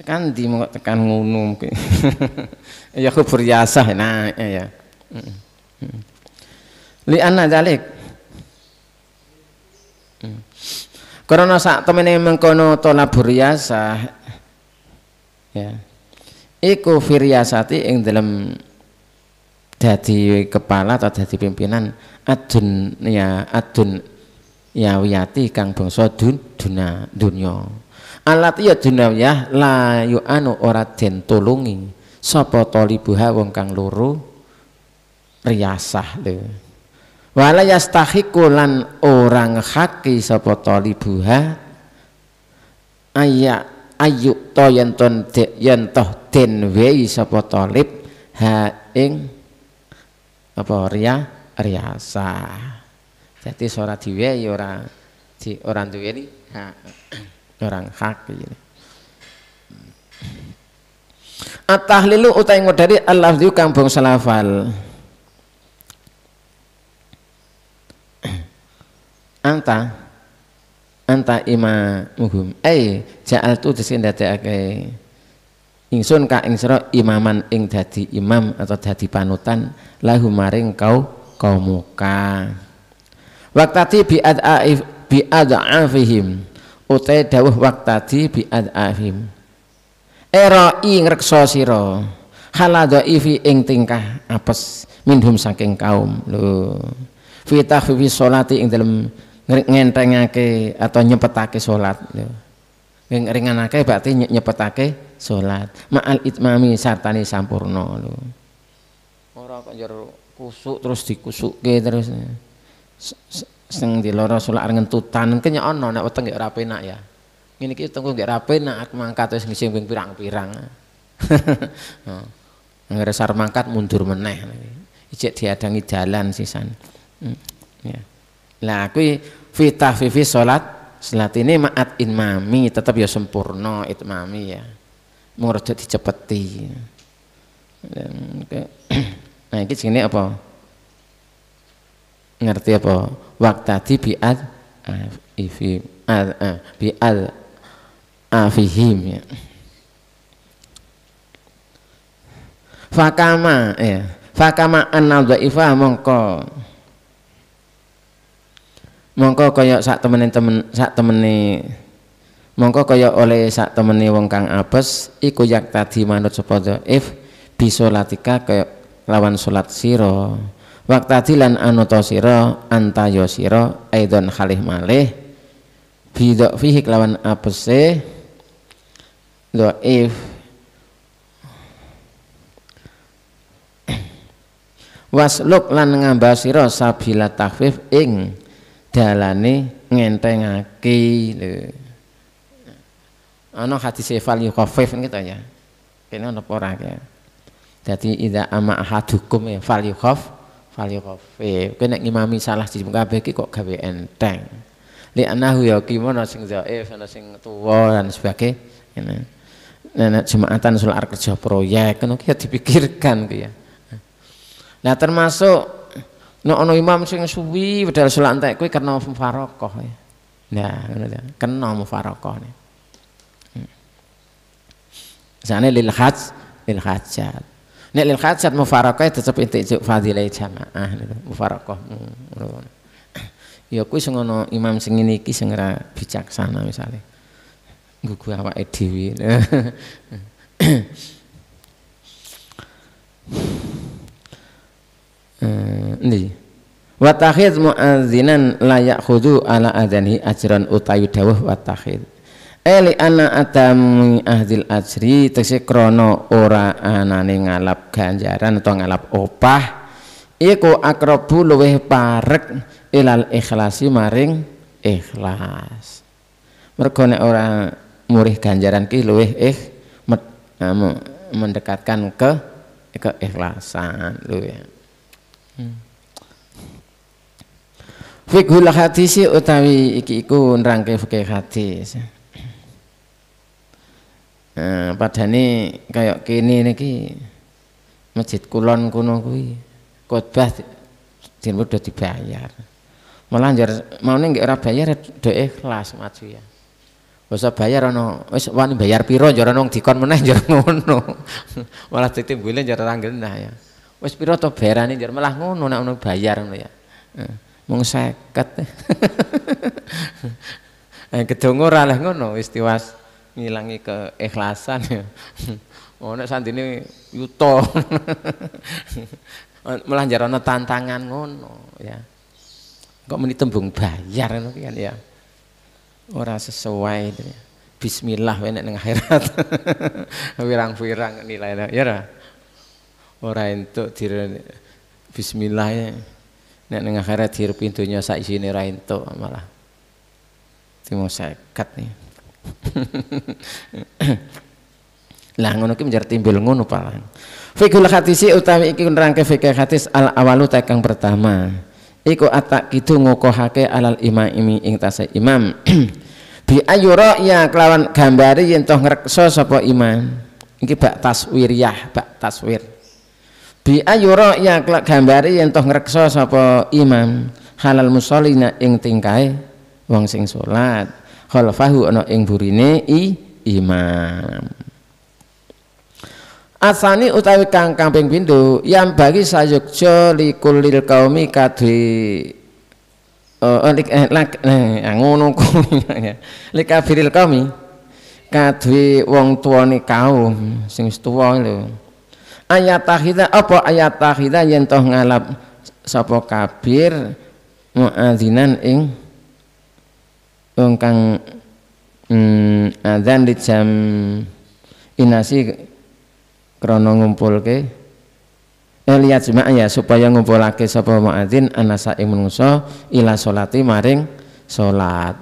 tekan di mau tekan ngono ya aku berjasa ya, nah ya, ya. Mm-hmm. li anna dalik mm-hmm. karena saat temen mengkono tolak berjasa ya iku firyasati ing dalam dadi kepala atau dadi pimpinan adun ya adun ya wiyati kang bangsa dun duna dunya alat ya dunawiyah la yu anu ora den tulungi sapa talibuha wong kang loro riyasah le wala yastahiku lan orang haki sapa talibuha ayak ayu to yen ton yen toh den wei sapa talib ha ing apa ria riasa jadi ora diwehi ora di ora ni ha orang hak ini At-tahlilu utai ngodari al-lafdhu kampung salafal antah Anta anta ima muhum ai ja'al tu desin dadekake ingsun ka ing sira imaman ing dadi imam atau dadi panutan lahu maring kau kaumuka waktati bi'ad aif bi'ad afihim utai dawuh waktati bi'ad afihim era ing reksa sira haladaifi ing tingkah apes minhum saking kaum lho fi tahfifi salati ing dalem ngentengake atau nyepetake salat ya. ringanake berarti nyepetake sholat ma'al itmami sartani sampurna lho orang kok njero kusuk terus ke terus sing di loro sulak ngentutan kenya ana nek weteng gak rapi nak ya ini kita tunggu gak rapi nak mangkat wis ngising ping pirang-pirang Nggak sar mangkat mundur meneh. Ijek diadangi jalan sisan. Hmm. Ya. Lah aku fitah fifi solat selat ini ma'at mami tetap ya sempurna itmami ya murajat dicepeti nah ini sini apa ngerti apa waqtadi bi'ad ifi eh, bi'al afihim ya fakama ya fakama an mongko mongko kaya sak temene temen sak temene mongko kaya oleh sak temene wong kang apes iku yak tadi manut if dhaif bisolatika kaya lawan salat waktu tadi lan siro anta antaya siro aidon khalih malih bidok fihik lawan Apes do if wasluk lan ngambah siro sabila tahfif ing dalane ngentengake lho ana hadis hati yukhaffif niku to ya kene ana apa ora ya dadi idza ama hadukum ya fal yukhaff fal yukhaffif Kene nek ngimami salah di kabeh iki kok gawe enteng li anahu ya ki sing dhaif ana sing tuwa dan sebagainya nenek jemaatan soal kerja proyek kan ya dipikirkan ya nah termasuk No ono imam sing suwi wedal salat entek kowe kena mufarokoh. Nah, ngono ya. Kena mufarokoh. Sane hmm. lil hajj, lil hajat. Nek lil hajat mufarokoh e tetep intijuk fadilah jamaah niku mufarokoh. Hmm, ya kuwi sing ana imam sing ngene iki sing ora bijaksana misale. Nggugu awake dhewe. Eh, Watahid mu takhid muadzinan layak ala adani ajran utayu dawuh wa Eli eh, ana adami ahdil ajri tegese Krono ora anane ngalap ganjaran atau ngalap opah iku akrabu luweh parek ilal ikhlasi maring ikhlas. Mergo ora murih ganjaran ki luweh ikh eh, mendekatkan ke keikhlasan ya. Fikhul hadis utawi iki iku nrangke fikih hadis. Nah, eh, padane kaya kene niki masjid kulon kuno kuwi khotbah dirmu do dibayar. Malah jar mau nggih ora bayar do ikhlas maju ya. Bisa bayar ana wis wani bayar piro jar ana dikon meneh jar ngono. malah titip gule jar ora ya. Wis piro to berani jar malah ngono nek ono bayar ngono ya. Nah mung 50 eh gedongo ora lah ngono wis tiwas ngilangi keikhlasan ya ono oh, sandine yuto eh, malah jarana tantangan ngono ya kok meni tembung bayar ngono kan ya ora sesuai ya. bismillah wenek nang akhirat wirang-wirang nilai ya ora ora entuk dire bismillah ya nek karet akhirat hirup pintunya sak sini rain to malah timo sekat nih lah ngono ki menjar timbul ngono palang fikul utami utami iki nerangke fikih hadis al awalu tekang pertama iku atak kidu hake alal imam imi ing tase imam bi ayuro ya kelawan gambari yen toh ngrekso sapa imam iki bak taswiriyah bak taswir bi ayura ya kelak gambari yang toh ngreksa sapa imam halal musolina ing tingkai wong sing salat khalfahu ana ing burine i imam Asani utawi kang kamping pintu yang bagi sayukja likulil kaumi oh oh lik eh lak eh, ngono lika ya. likabiril kami wong tuane kaum sing tuwa lho ayat takhidha apa ayat takhidha yang toh ngalap sapa kabir muadzinan ing ungkang kang mm, adzan di jam inasi ngumpul ke eh, lihat cuma ya supaya ngumpulake sapa muadzin anasa ing ila solati maring solat,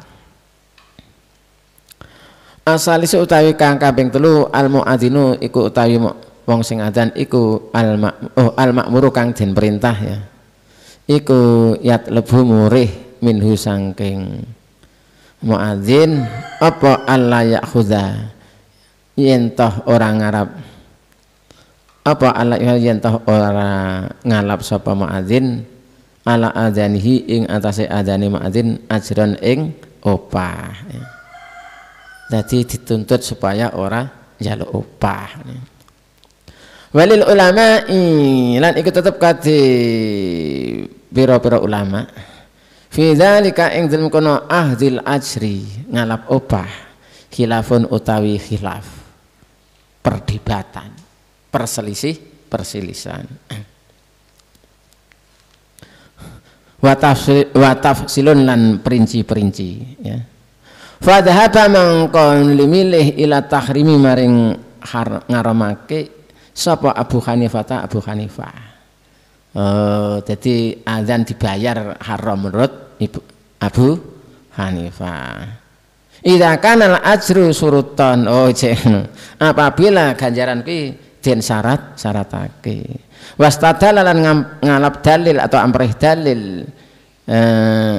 asalisu utawi kang kaping telu al muadzinu iku utawi mu wong sing adzan iku al oh al makmuru kang den perintah ya iku yat lebu murih minhu sangking muadzin apa Allah ya yen yentoh orang ngarap apa Allah yen yentoh orang ngalap sapa muadzin ala adzanihi ing atase adzani muadzin ajran ing opah jadi dituntut supaya orang jaluk opah walil ulama lan iku tetep kati pira-pira ulama fi zalika ing dalem kono ahdil ajri ngalap opah khilafun utawi khilaf perdebatan perselisih perselisihan wataf silun lan perinci-perinci ya fadhaba mangkon limilih ila tahrimi maring ngaramake Sapa Abu Hanifah ta Abu Hanifah. Uh, jadi azan dibayar haram menurut Ibu Abu Hanifah. Idza kana ajru surutan. Oh, cek. Apabila ganjaran kuwi den syarat syaratake. Wastadala lan ngalap dalil atau amrih dalil. Eh,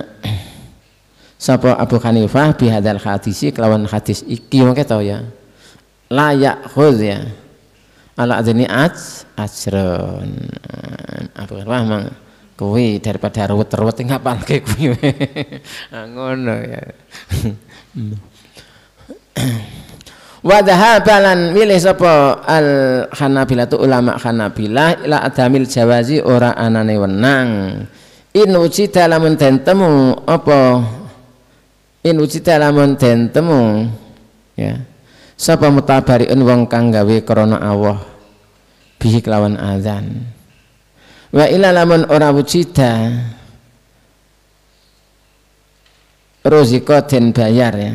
sapa Abu Hanifah bihadal hadisi kelawan hadis iki mongke to ya. Layak khuz ya ala adzani aj ajron apa kan wah mang kuwi daripada ruwet-ruwet ngapalke kuwi ah, ngono ya wa dhahabalan milih sapa al hanabila ulama khanabilah, ila adamil jawazi ora anane wenang in wujida lamun den temu apa in wujida lamun den temu ya yeah sapa mutabariun wong kang gawe krana Allah bihi kelawan azan wa ila lamun ora wujida roziko den bayar ya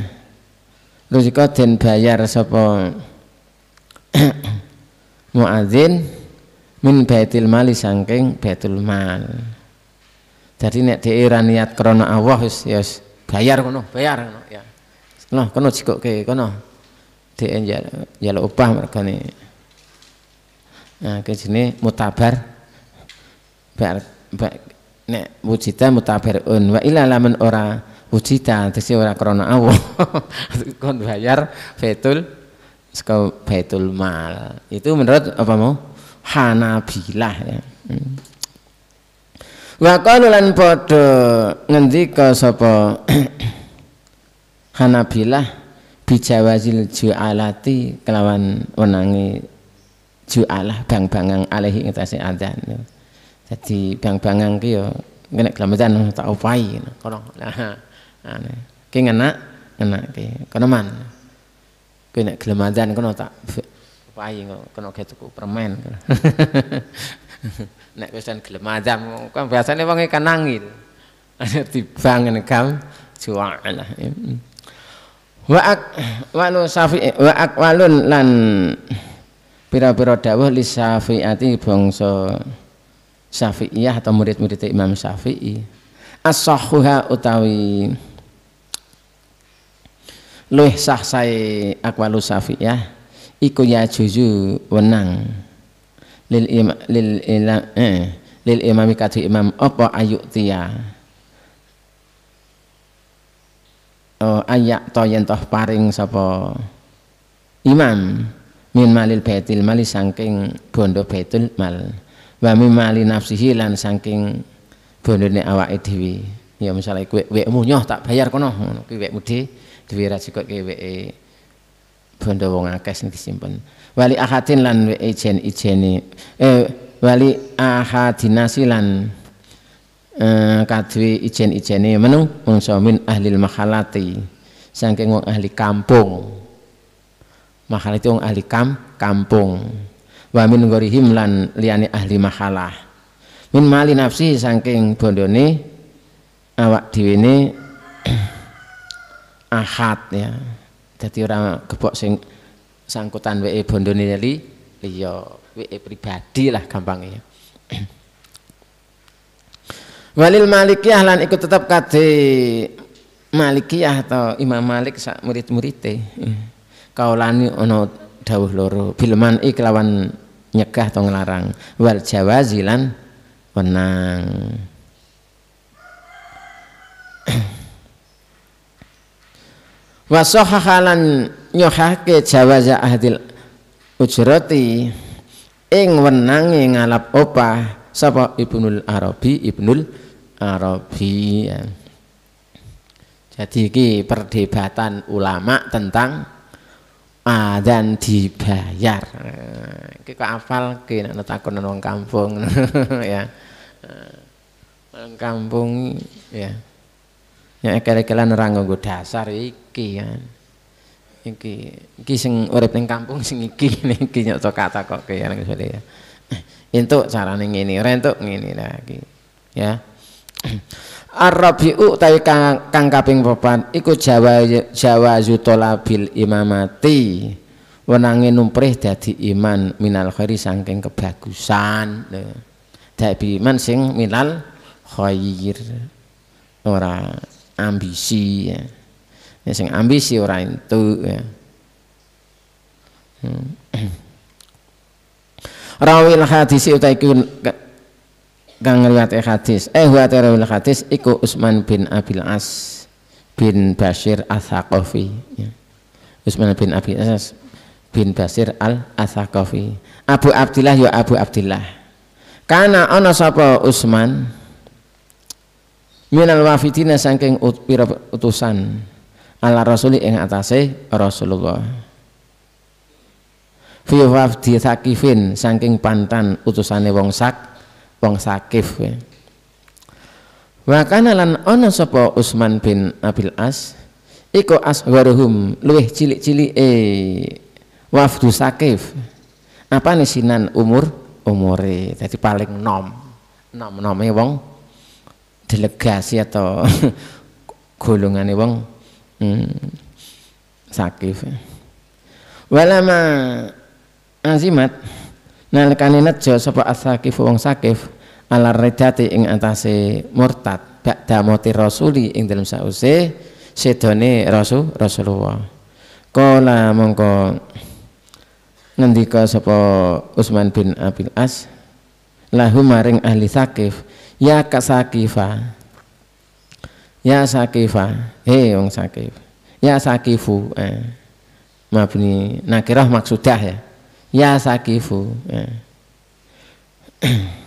roziko den bayar sapa muadzin min baitil mali saking baitul mal jadi nek dhek ora niat krana Allah wis ya bayar ya. kono bayar kono ya Loh, kono jikoke kono Eh, ya njaluk ya upah nih nah ke sini mutabar nek wujita un wa ila lamun ora wujita tegese ora krana Allah kon bayar betul saka betul mal itu menurut apa mau Hanabilah ya hmm. wa qalu lan padha ngendika sapa Hanabilah bijawazil ju'alati kelawan wenangi ju'alah bang-bangang alaihi ngatasi adzan jadi bang-bangang ki yo kena kelamatan tak opai kono nah ki ngena ngena ki kono man ki nek gelem kono tak upai kono ketuku permen nek pisan gelem adzan kan biasane wong e kanangi dibang ngene kam ju'alah wa walu safi wa walun lan pira-pira dawuh li syafi'ati bangsa syafi'iyah atau murid-murid Imam Syafi'i as-sahuha utawi luih sah sae akwalu syafi'iyah iku ya juju wenang lil ima, lil ila, eh, lil imam imam apa ayuk tiya uh, ayak to yen toh paring sapa imam min malil baitil mali saking bondo baitul mal wa min mali nafsihi lan saking bondone awake dhewe ya misalnya kowe wekmu nyoh tak bayar kono ngono kuwi wekmu dhewe dhewe ra sikok kowe weke bondo wong akeh sing disimpen wali ahatin lan weke ijen ijene eh wali ahadinasi lan eh, ijen-ijene menu mungso min ahli makhalati saking wong ahli kampung makhalati wong ahli kam kampung wa min gorihim lan liyane ahli mahalah min mali nafsi saking bondone awak dhewe ne ahad ya dadi ora gebok sing sangkutan wae bondone li liya wae pribadi lah gampangnya walil malikiyah lan ikut tetap kate malikiyah atau imam malik sak murid-murite eh, kaulani ono dawuh loro bilman iklawan nyegah atau ngelarang wal jawazilan wenang wasohahalan nyohake jawaza ahdil ujrati ing wenange ngalap opah sapa ibnul arabi ibnul Arabi ya. jadi ini perdebatan ulama tentang adzan dibayar eh, Ki kok hafal ki nek takon orang ya. eh, kampung ya orang kampung ya ya kira-kira nerang nggo dasar iki ya iki iki sing urip ning kampung sing iki niki nyok kata kok kaya ngene ya, ya. Eh, entuk carane ngene rentuk ngene lah iki ya Arabiu rabiu kang, kang kaping papan iku Jawa Jawa bil imamati wenangi numprih dadi iman minal khairi saking kebagusan dadi iman sing minal khair ora ambisi ya. ya sing ambisi ora itu ya hmm. Rawil hadis utai kang ngeliat e hadis eh wa terawil hadis iku Utsman bin Abil As bin Bashir Al-Thaqafi ya. Usman bin Abil As bin Basir al Asakofi. Abu Abdillah yo ya Abu Abdillah karena ono sapa Usman minal wafidina saking utusan ala rasuli ing atase Rasulullah fi wafdi sakifin saking pantan utusane wong sak wong sakif ya. Wa kana lan ana sapa Utsman bin Abil As iku asgharuhum luweh cilik cilik e wafdu sakif. Apa nih sinan umur umure jadi paling nom nom nome wong delegasi atau golongan wong hmm, sakif walama azimat nalikane nejo sapa asakif wong sakif ala redati ing atase murtad ba'da mati rasuli ing dalam sause sedone rasul Rasulullah Kola mongko ngendika sapa Usman bin Abil As lahu maring ahli sakif ya kasakifa ya sakifa hee wong sakif ya sakifu eh. mabni nakirah maksudah ya ya sakifu eh.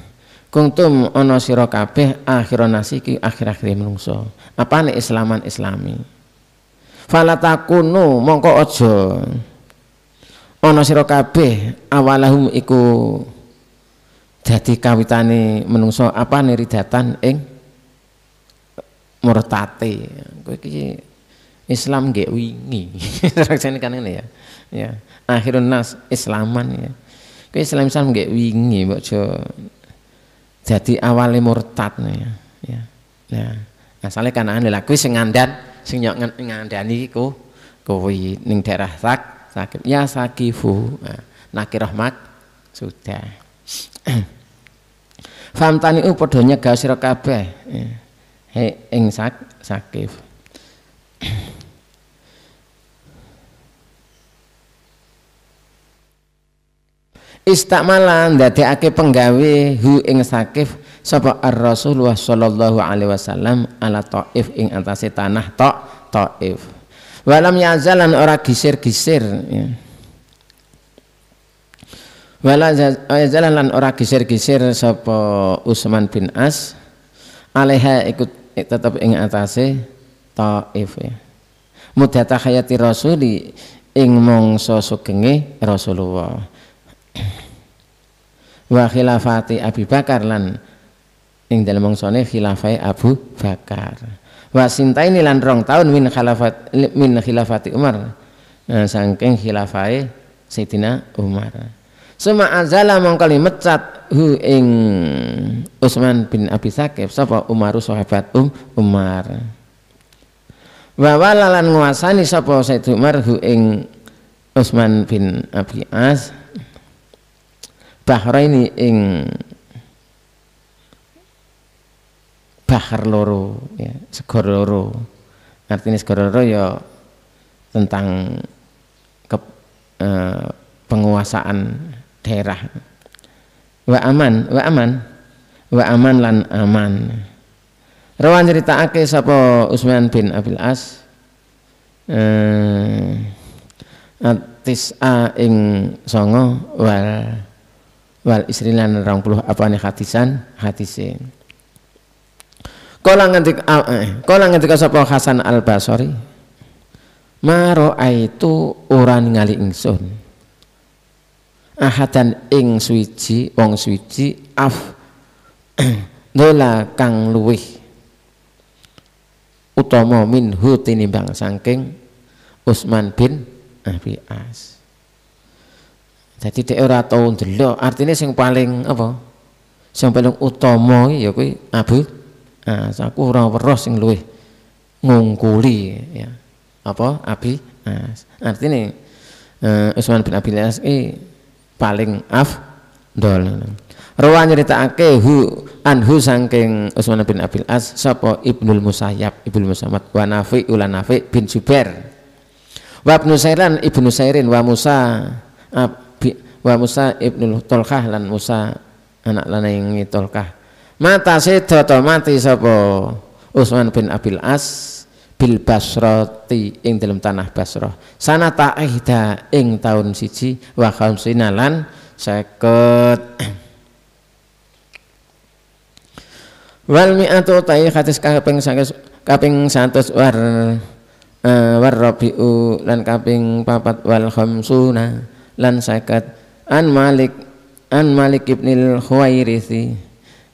kuntum ana sira kabeh akhiran nasi ki akhir-akhir menungso nih islaman islami falatakunu mongko ojo ono siro kabeh awalahum iku jadi kawitane menungso apa nih ridatan ing murtate kowe iki Islam nggih wingi rasane kan ini ya ya akhirun nas islaman ya kowe Islam Islam nggih wingi mbok jadi awalnya murtad ya. ya. ya. Nah, Asale kanaan lha kuwi sing ngandan sing nyok ngandani ku kuwi ning daerah sak sakif ya sakifu. Nah, nakirah rahmat sudah. Faham tani u padha nyegah sira kabeh. Eh, he ing sak sakif. dadi ake penggawe hu ing sakif sapa ar-rasulullah sallallahu alaihi wasallam ala taif ing atase tanah Ta taif walam yazalan ora gisir-gisir ya. wala yazalan lan ora gisir-gisir sapa Utsman bin As alaiha ikut tetap ing atase taif ya mudata hayati rasuli ing mangsa sugenge Rasulullah wa khilafati Abi Bakar lan ing dalem mongsone khilafai Abu Bakar wa sintaini lan rong tahun min khilafat min khilafati Umar nah, saking khilafai Sayyidina Umar Suma azala mongkali mecat hu ing Utsman bin Abi Sakib sapa Umaru sahabat Um Umar. Wa walalan nguasani sapa Sayyid Umar hu ing Utsman bin Abi As bahraini ing bahar loro ya segor loro artinya segor loro ya tentang ke, e, penguasaan daerah wa aman wa aman wa aman lan aman rawan cerita ake sapa Usman bin Abil As eh atis a ing songo wal wal isrilan rong puluh apa nih hatisan hatisin Kala ngantik ah, eh, kala ngantik sapa Hasan Al Basori Maro itu orang ngali ingsun Ahadan ing suici wong suici af dola kang utomo min hutini bang saking Usman bin Abi As jadi dia ora tau ndelok, artinya sing paling apa? Sing paling utama ya kuwi abu. Ah, aku ora weruh sing luwih ngungkuli ya. Apa? Abi. Nah, artinya uh, Utsman bin Abi as, eh, paling af dol Rawa nyeritakake hu anhu saking Utsman bin Abi As sapa Ibnul Musayyab Ibnu Musamad wa Nafi ulan Nafi bin Zubair wa Ibnu Sairan Ibnu Sairin wa Musa ab, wa Musa ibnul Tolkah lan Musa anak lanangi Tolkah mata sedo to mati sapa Utsman bin Abil As bil Basrati ing dalam tanah Basrah sana ta'ihda ing tahun siji wa khamsina lan seket wal mi'atu ta'i khatis kaping sanges kaping santus war uh, war rabiu lan kaping papat wal khamsuna lan seket an Malik an Malik ibn Khuwairithi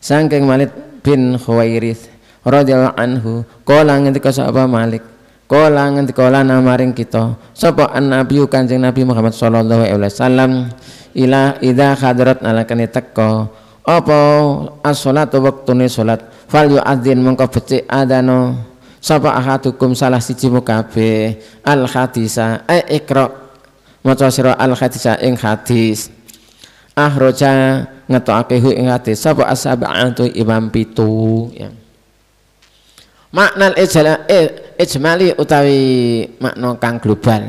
sangking Malik bin Khuwairith radhiyallahu anhu nanti ngendika sahabat Malik kala nanti lana maring kita sapa an Nabi Kanjeng Nabi Muhammad sallallahu alaihi wasallam ila ida hadrat kani teko opo as waktu wektune sholat fal adzin mengko becik adano sapa ahadukum salah siji mukabe al hadisa e eh, ikra maca sira al hadis ing hadis ahroja ngetokake hu ing hadis sapa asabatu imam pitu ya makna ijla e, ijmali utawi makna kang global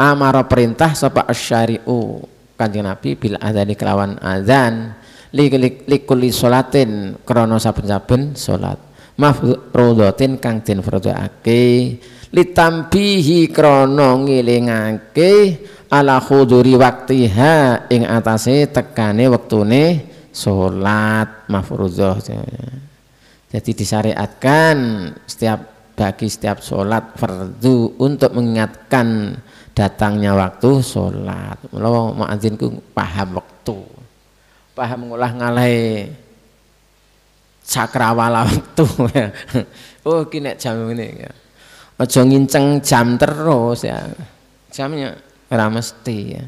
amara perintah sapa asyari'u kanjeng nabi bil adzan kelawan azan. likulli salatin krana saben-saben salat mafrudatin kang den fardhake litambihi krana ngilingake ala khuduri waktiha ing atase tekane wektune salat mafrudzah jadi disyariatkan setiap bagi setiap salat fardu untuk mengingatkan datangnya waktu salat mula muadzinku paham waktu paham ngolah ngalai cakrawala waktu oh kini jam ini ya aja nginceng jam terus ya jamnya ora mesti ya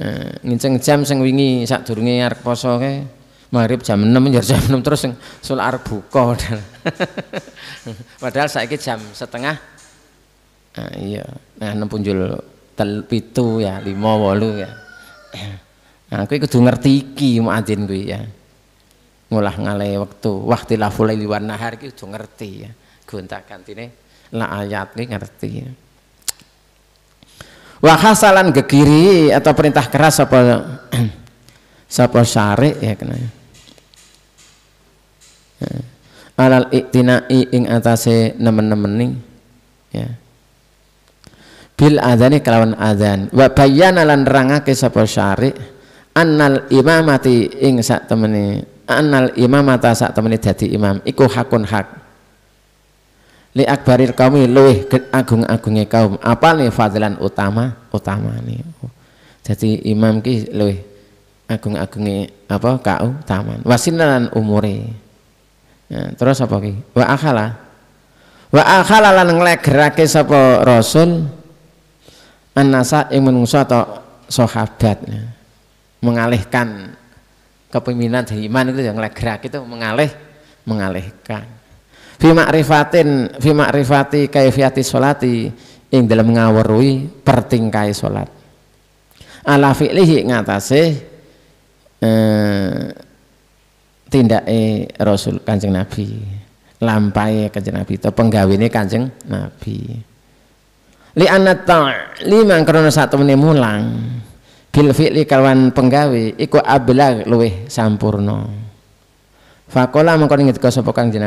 nah, nginceng jam sing wingi sadurunge arep poso ke maghrib jam 6 ya jam 6 terus sing sul arep buka padahal saiki jam setengah nah, iya nah nem punjul tel pitu ya lima 8 ya nah aku kudu ngerti iki muadzin kuwi ya Ngolah ngalai waktu waktu lafulai wan nahar iki kudu ngerti ya Gonta gantine lah ayat ini ngerti wahasalan kekiri atau perintah keras apa sapa syari ya kena eh, alal iktinai ing atase nemen-nemeni ya bil adzani kelawan adzan wa bayyana lan nerangake sapa syari annal imamati ing sak temene annal imamata sak temene dadi imam iku hakun hak li akbaril kaum luwih agung-agungnya kaum apa nih fadilan utama utama nih jadi imam ki luwih agung-agungnya apa kau taman wasinalan umure ya, terus apa ki wa akhala wa akhala lan nglegerake sapa rasul anasa ing menungsa atau sahabat ya. mengalihkan kepemimpinan dari iman itu yang nglegerake itu mengalih mengalihkan fi ma'rifatin fi ma'rifati kaifiyati sholati ing dalam ngaweruhi pertingkai sholat ala fi'lihi ngatasi eh, tindake Rasul Kanjeng Nabi lampai Kanjeng Nabi atau penggawini Kanjeng Nabi li anat lima krono satu meni mulang bil fi'li kawan penggawe iku ablag luweh sampurno fakola mengko ngitika sapa Kanjeng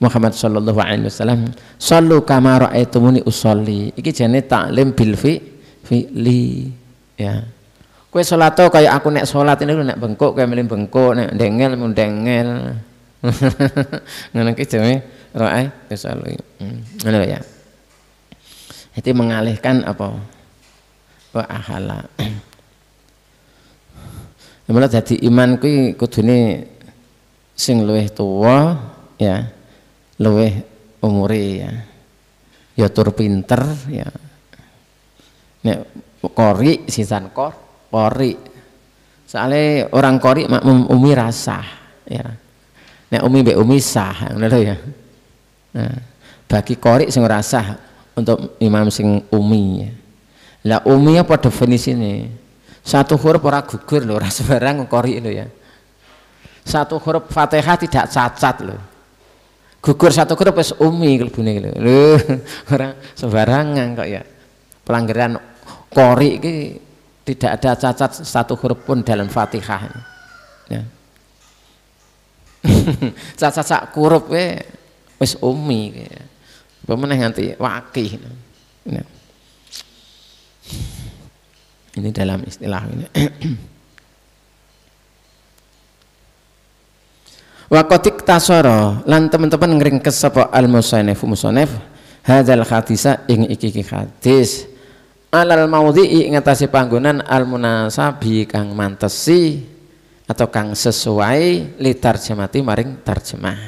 Muhammad sallallahu alaihi wasallam sallu kama raaitumuni usolli iki jenenge taklim bil fi fi'li ya kue solato kaya aku nek solat ini nek bengkok kayak mlebu bengkok nek dengel mundengel dengel ngono ki jane raai usolli hmm, ngono ya itu mengalihkan apa apa ahala Mula jadi iman kuwi kudune sing luweh tuwa ya luweh umure ya ya tur pinter ya nek kori sisan kor kori soale orang kori makmum umi rasa ya nek umi be umi sah ngono ya nah, bagi kori sing rasa untuk imam sing umi ya. lah umi apa definisi ini satu huruf ora gugur lo ora sembarang kori lo ya satu huruf fatihah tidak cacat lo gugur satu grup wis umi kelebune lho ora sembarangan kok ya pelanggaran kori ini tidak ada cacat satu huruf pun dalam fatihah ya. cacat sak huruf we wis umi ya. pemenang nanti wakih ya. ini dalam istilah ini Wakotik tasoro, lan teman-teman ngeringkes sapa al musannif musanif hadal hadisa ing iki iki hadis alal maudhi ing atase panggonan al munasabi kang mantesi atau kang sesuai li tarjemati maring tarjemah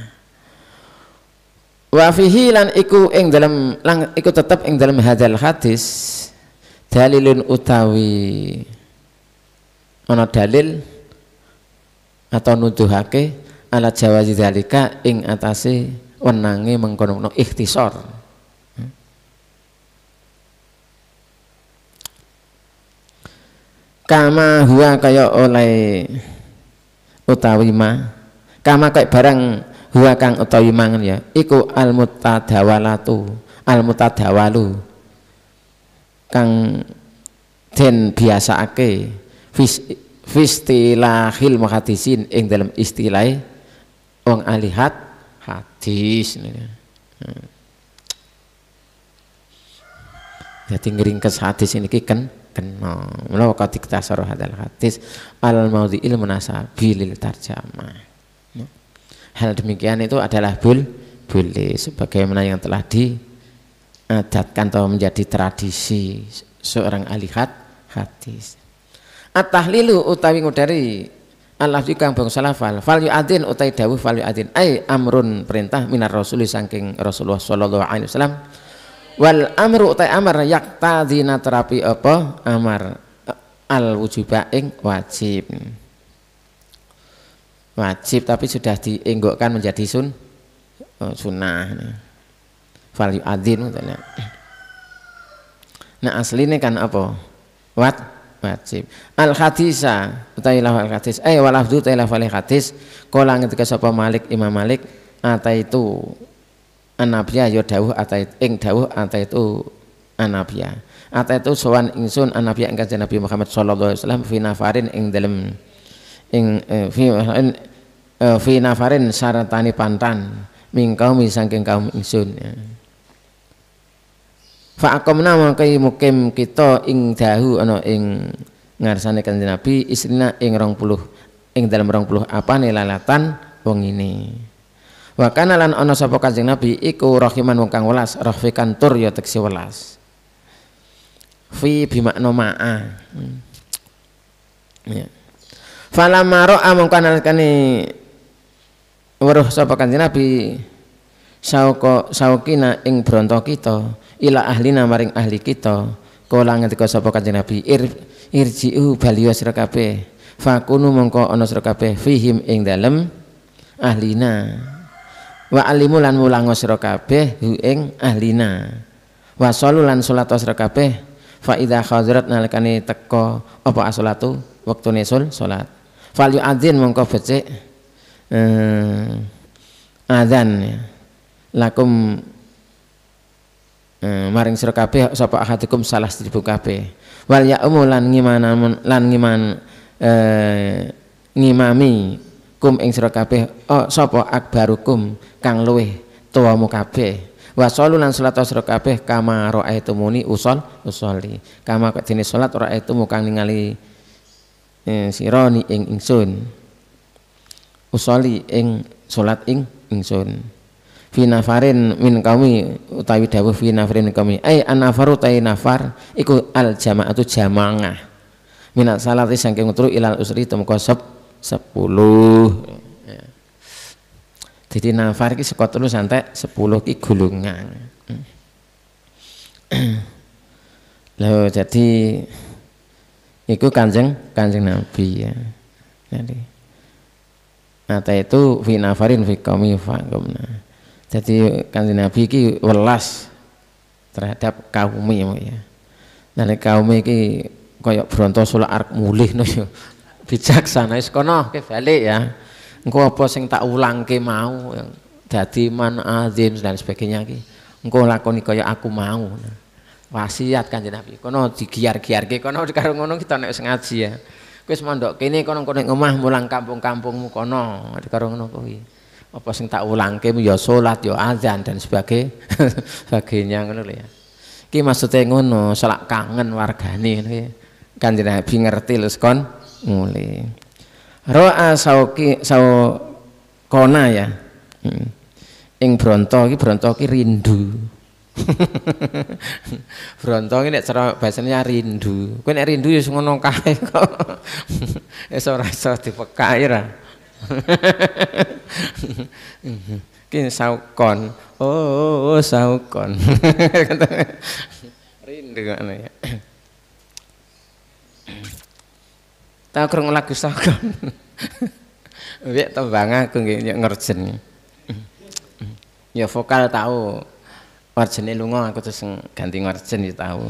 wa fihi lan iku ing dalam lang iku tetep ing dalam hadal hadis dalilun utawi ana dalil atau nuduhake ala jawa zalika ing atasi wenangi mengkono ikhtisor kama huwa kaya oleh utawi ma kama kaya barang huwa kang utawi mangan ya iku al mutadawalatu al mutadawalu kang den biasaake fis fistilahil muhadisin ing dalam istilai Wong alihat hadis. Hmm. Jadi ngeringkes hadis ini kan kenal. Mula wakati kita saruh hadal hadis al ilmu nasa bilil tarjama. Hmm. Hal demikian itu adalah bul boleh sebagaimana yang telah di diadatkan atau menjadi tradisi seorang alihat hadis. At-tahlilu utawi ngudari alaf kang bangsa lafal fal yu'adzin utai dawuh fal adin ai amrun perintah minar rasuli saking Rasulullah sallallahu alaihi wasallam wal amru utai amar yak tadina terapi apa amar al wujubah ing wajib wajib tapi sudah diinggokkan menjadi sun oh, sunnah fal yu'adzin nah aslinya kan apa wat wajib al hadisa lah al hadis eh walafdu lah al hadis kolang ketika sapa Malik Imam Malik itu anabya ya dawuh atait ing dawuh anabia anabya itu sowan ingsun anabia ing kanjeng Nabi Muhammad sallallahu alaihi wasallam fi nafarin ing dalem ing e, e, fi nafarin saratani pantan mingkau misangking kaum insun ya fa aqamna maka mukem kita ing dahu ana ing ngarsane kanjeng Nabi isrina ing rong puluh ing dalam rong puluh apa lalatan ini wa kana lan ana sapa kanjeng Nabi iku rahiman wong kang welas rafikan tur ya teksi welas fi bimakna ma'a hmm. ya among ra'a mongko nalikane weruh sapa kanjeng Nabi sauka saukina ing bronto kita ila ahlina maring ahli kita kala ngendika sapa kanjeng Nabi ir irji'u baliwa sira fakunu mongko ana sira kabeh fihim ing dalem ahlina wa alimu lan mulango sira kabeh hu ing ahlina wa lan salat sira kabeh fa idza khadirat nalikane teko apa asolatu waktu sul salat fal yu'adzin mongko becik eh, adzan ya lakum eh, maring sira kabeh sapa ahadukum salah sedribu kabeh wal ya lan ngimana lan ngiman eh, ngimami kum ing sira kabeh oh, sapa akbarukum kang luweh tuwamu kabeh wa sholu lan salat sira kabeh kama muni usol usoli kama kedene salat raaitumu kang ningali eh, sironi ing ingsun usoli ing salat ing ingsun fi nafarin min kami utawi dawu fi nafarin min kami ai anafaru tai nafar iku al jamaatu jamaah minat salati sangking utru ilal usri temko sep sepuluh. jadi ya. nafar ini sekot santai sepuluh ki gulungan lho jadi iku kanjeng kanjeng nabi ya jadi Nata itu fi nafarin fi kami fa jadi kanjeng Nabi welas terhadap kaum ya. dan nah, kaum ini koyok bronto sulak arep mulih no yo. Bijaksana wis kono balik ya. Engko apa sing tak ke mau jadi man azim dan sebagainya ki Engko lakoni kaya aku mau. Nah, wasiat kanjeng Nabi. Kono digiar giar ki, kono karung ngono kita naik sengaja ngaji ya. Kowe wis kini kono kono ngomah mulang kampung-kampungmu kono di karung ngono kuwi apa sing tak ulangke ya solat, yo ya azan dan sebagainya sebagainya ngono ya Ki maksudnya ngono salak kangen wargane ngono ya kanjeng Nabi ngerti lho sekon nguli roa sauki sau kona ya hmm. ing bronto iki bronto iki rindu bronto iki nek cara bahasanya rindu kowe nek rindu ya ngono kae kok wis ora iso dipekai ra Ki saukon. Oh, oh saukon. Rindu ngono ya. Tahu krungu lagu saukon. Wek tembang aku nggih ngerjen. Ya vokal tahu. Warjene lunga aku terus ganti ngerjen ya tahu.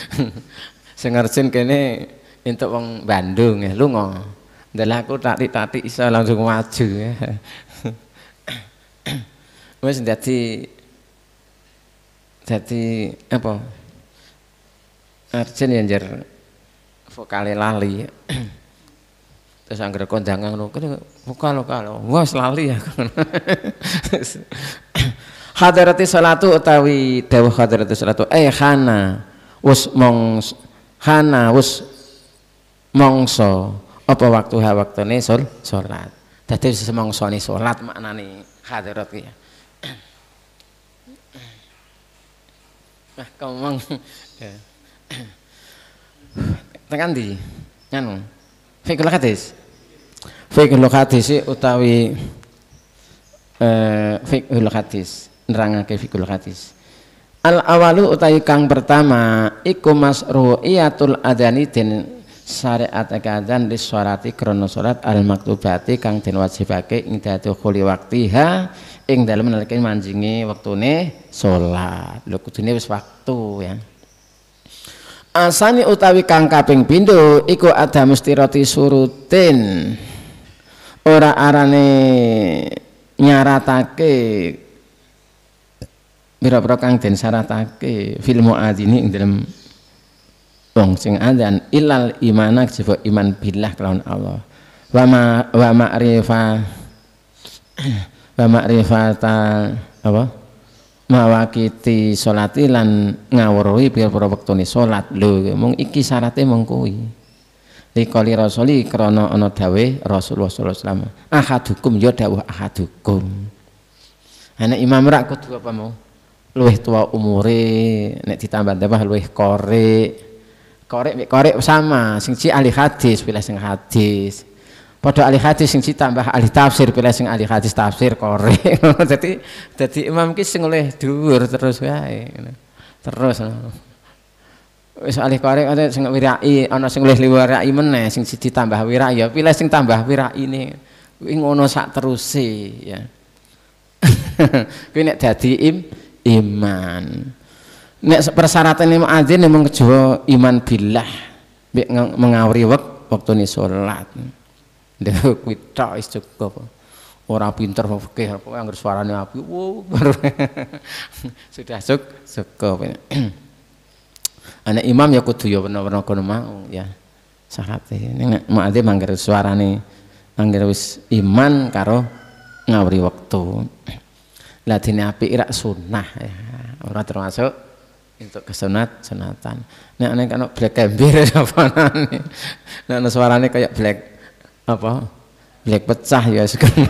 Sing ngerjen kene untuk wong Bandung ya lunga. Dalah aku tati-tati iso langsung maju. ya, Wis dadi dadi apa? Arjen yang jar vokale lali. Terus anggere kondangan ngono, vokal vokal. Wes lali ya, Hadirati salatu utawi dewa hadirati salatu eh khana us mong khana us mongso apa waktu ha waktu ini sol solat salat dadi solat salat maknane hadirat ya nah kemong ya. tekan di nganu fikul hadis fikul hadis utawi eh fikul hadis nerangake fikul hadis al awalu utawi kang pertama iku masru'iyatul adani den syariat adzan di sholati krono salat al maktubati kang den wajibake ing dadukhuli waktiha ing dalem nalika manjingi waktune salat lho kudune wis waktu ya asani utawi kang kaping pindho iku ada mustirati surutin ora arane nyaratake bira-bira kang den syaratake fil muadzini ing dalam wong sing adzan ilal imana jiwa iman billah kelawan Allah wa ma wa ma'rifa wa ma'rifata apa mawakiti salati lan ngawruhi pira-pira wektune salat lho mung iki syaratnya mung kuwi likoli rasuli krana ana dawe Rasulullah sallallahu alaihi wasallam ahadukum ya dawuh ahadukum ana imam rak kudu apa mau luwih tua umure nek ditambah tambah luwih korek korek mik korek sama sing ci ahli hadis pilih sing hadis padha ahli hadis sing ci tambah ahli tafsir pilih sing ahli hadis tafsir korek jadi jadi imam ki sing oleh dhuwur terus wae terus wis alih korek ana sing wirai ana sing oleh wirai meneh sing siji tambah wirai ya pilih sing tambah ini kuwi ngono sak terusi ya kuwi nek dadi im, iman nek persyaratan ini aja nih mengejo iman billah mengawri wek waktu nih sholat deh kita is cukup. Ora pinter fikih apa yang suarane api. Wow. Sudah cuk cukup. Ana imam ya kudu ya benar benar kono mau ya. Syaratnya e. nek manggil suara suarane mangger wis iman karo ngawri waktu Lah api irak rak sunnah ya. Ora termasuk untuk kesunat sunatan. Nek nek ana black kembir ya, apa nane. Nek ana suarane kayak black apa? Black pecah ya sekarang.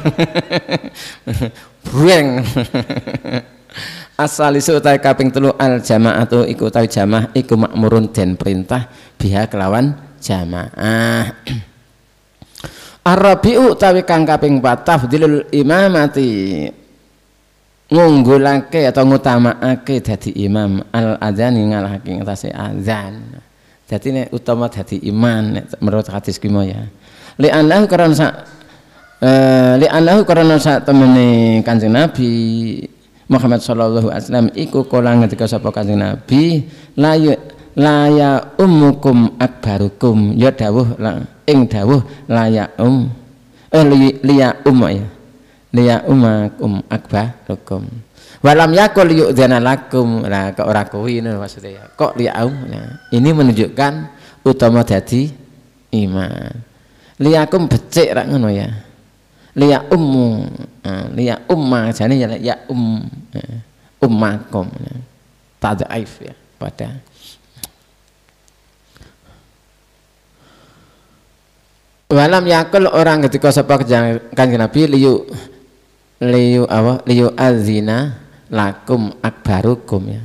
Breng. Asal isu utai kaping telu al jamaatu iku tahu jamaah iku makmurun dan perintah biha kelawan jamaah. Arabiu tawi kang kaping 4 tafdilul imamati ngunggulake atau ngutamaake dadi imam al adzani ngalahake ngatasi azan dadi nek utama dadi iman menurut hadis kimo ya li annahu karena sa uh, li annahu karena sa temene kanjeng nabi Muhammad sallallahu alaihi wasallam iku kala ngendika sapa kanjeng nabi layu laya umukum akbarukum ya dawuh ing dawuh laya um eh liya um ya liya umakum akbah lakum walam yakul yu'dzana lakum nah kok ora kuwi maksudnya ya kok liya um nah, ini menunjukkan utama dadi iman liyakum becik rak ngono ya liya ummu nah, liya umma jane ya liya um nah, ummakum tadaif ya pada Walam yakul orang ketika sapa kanjeng Nabi liyuk Liu apa Liu azina lakum akbarukum ya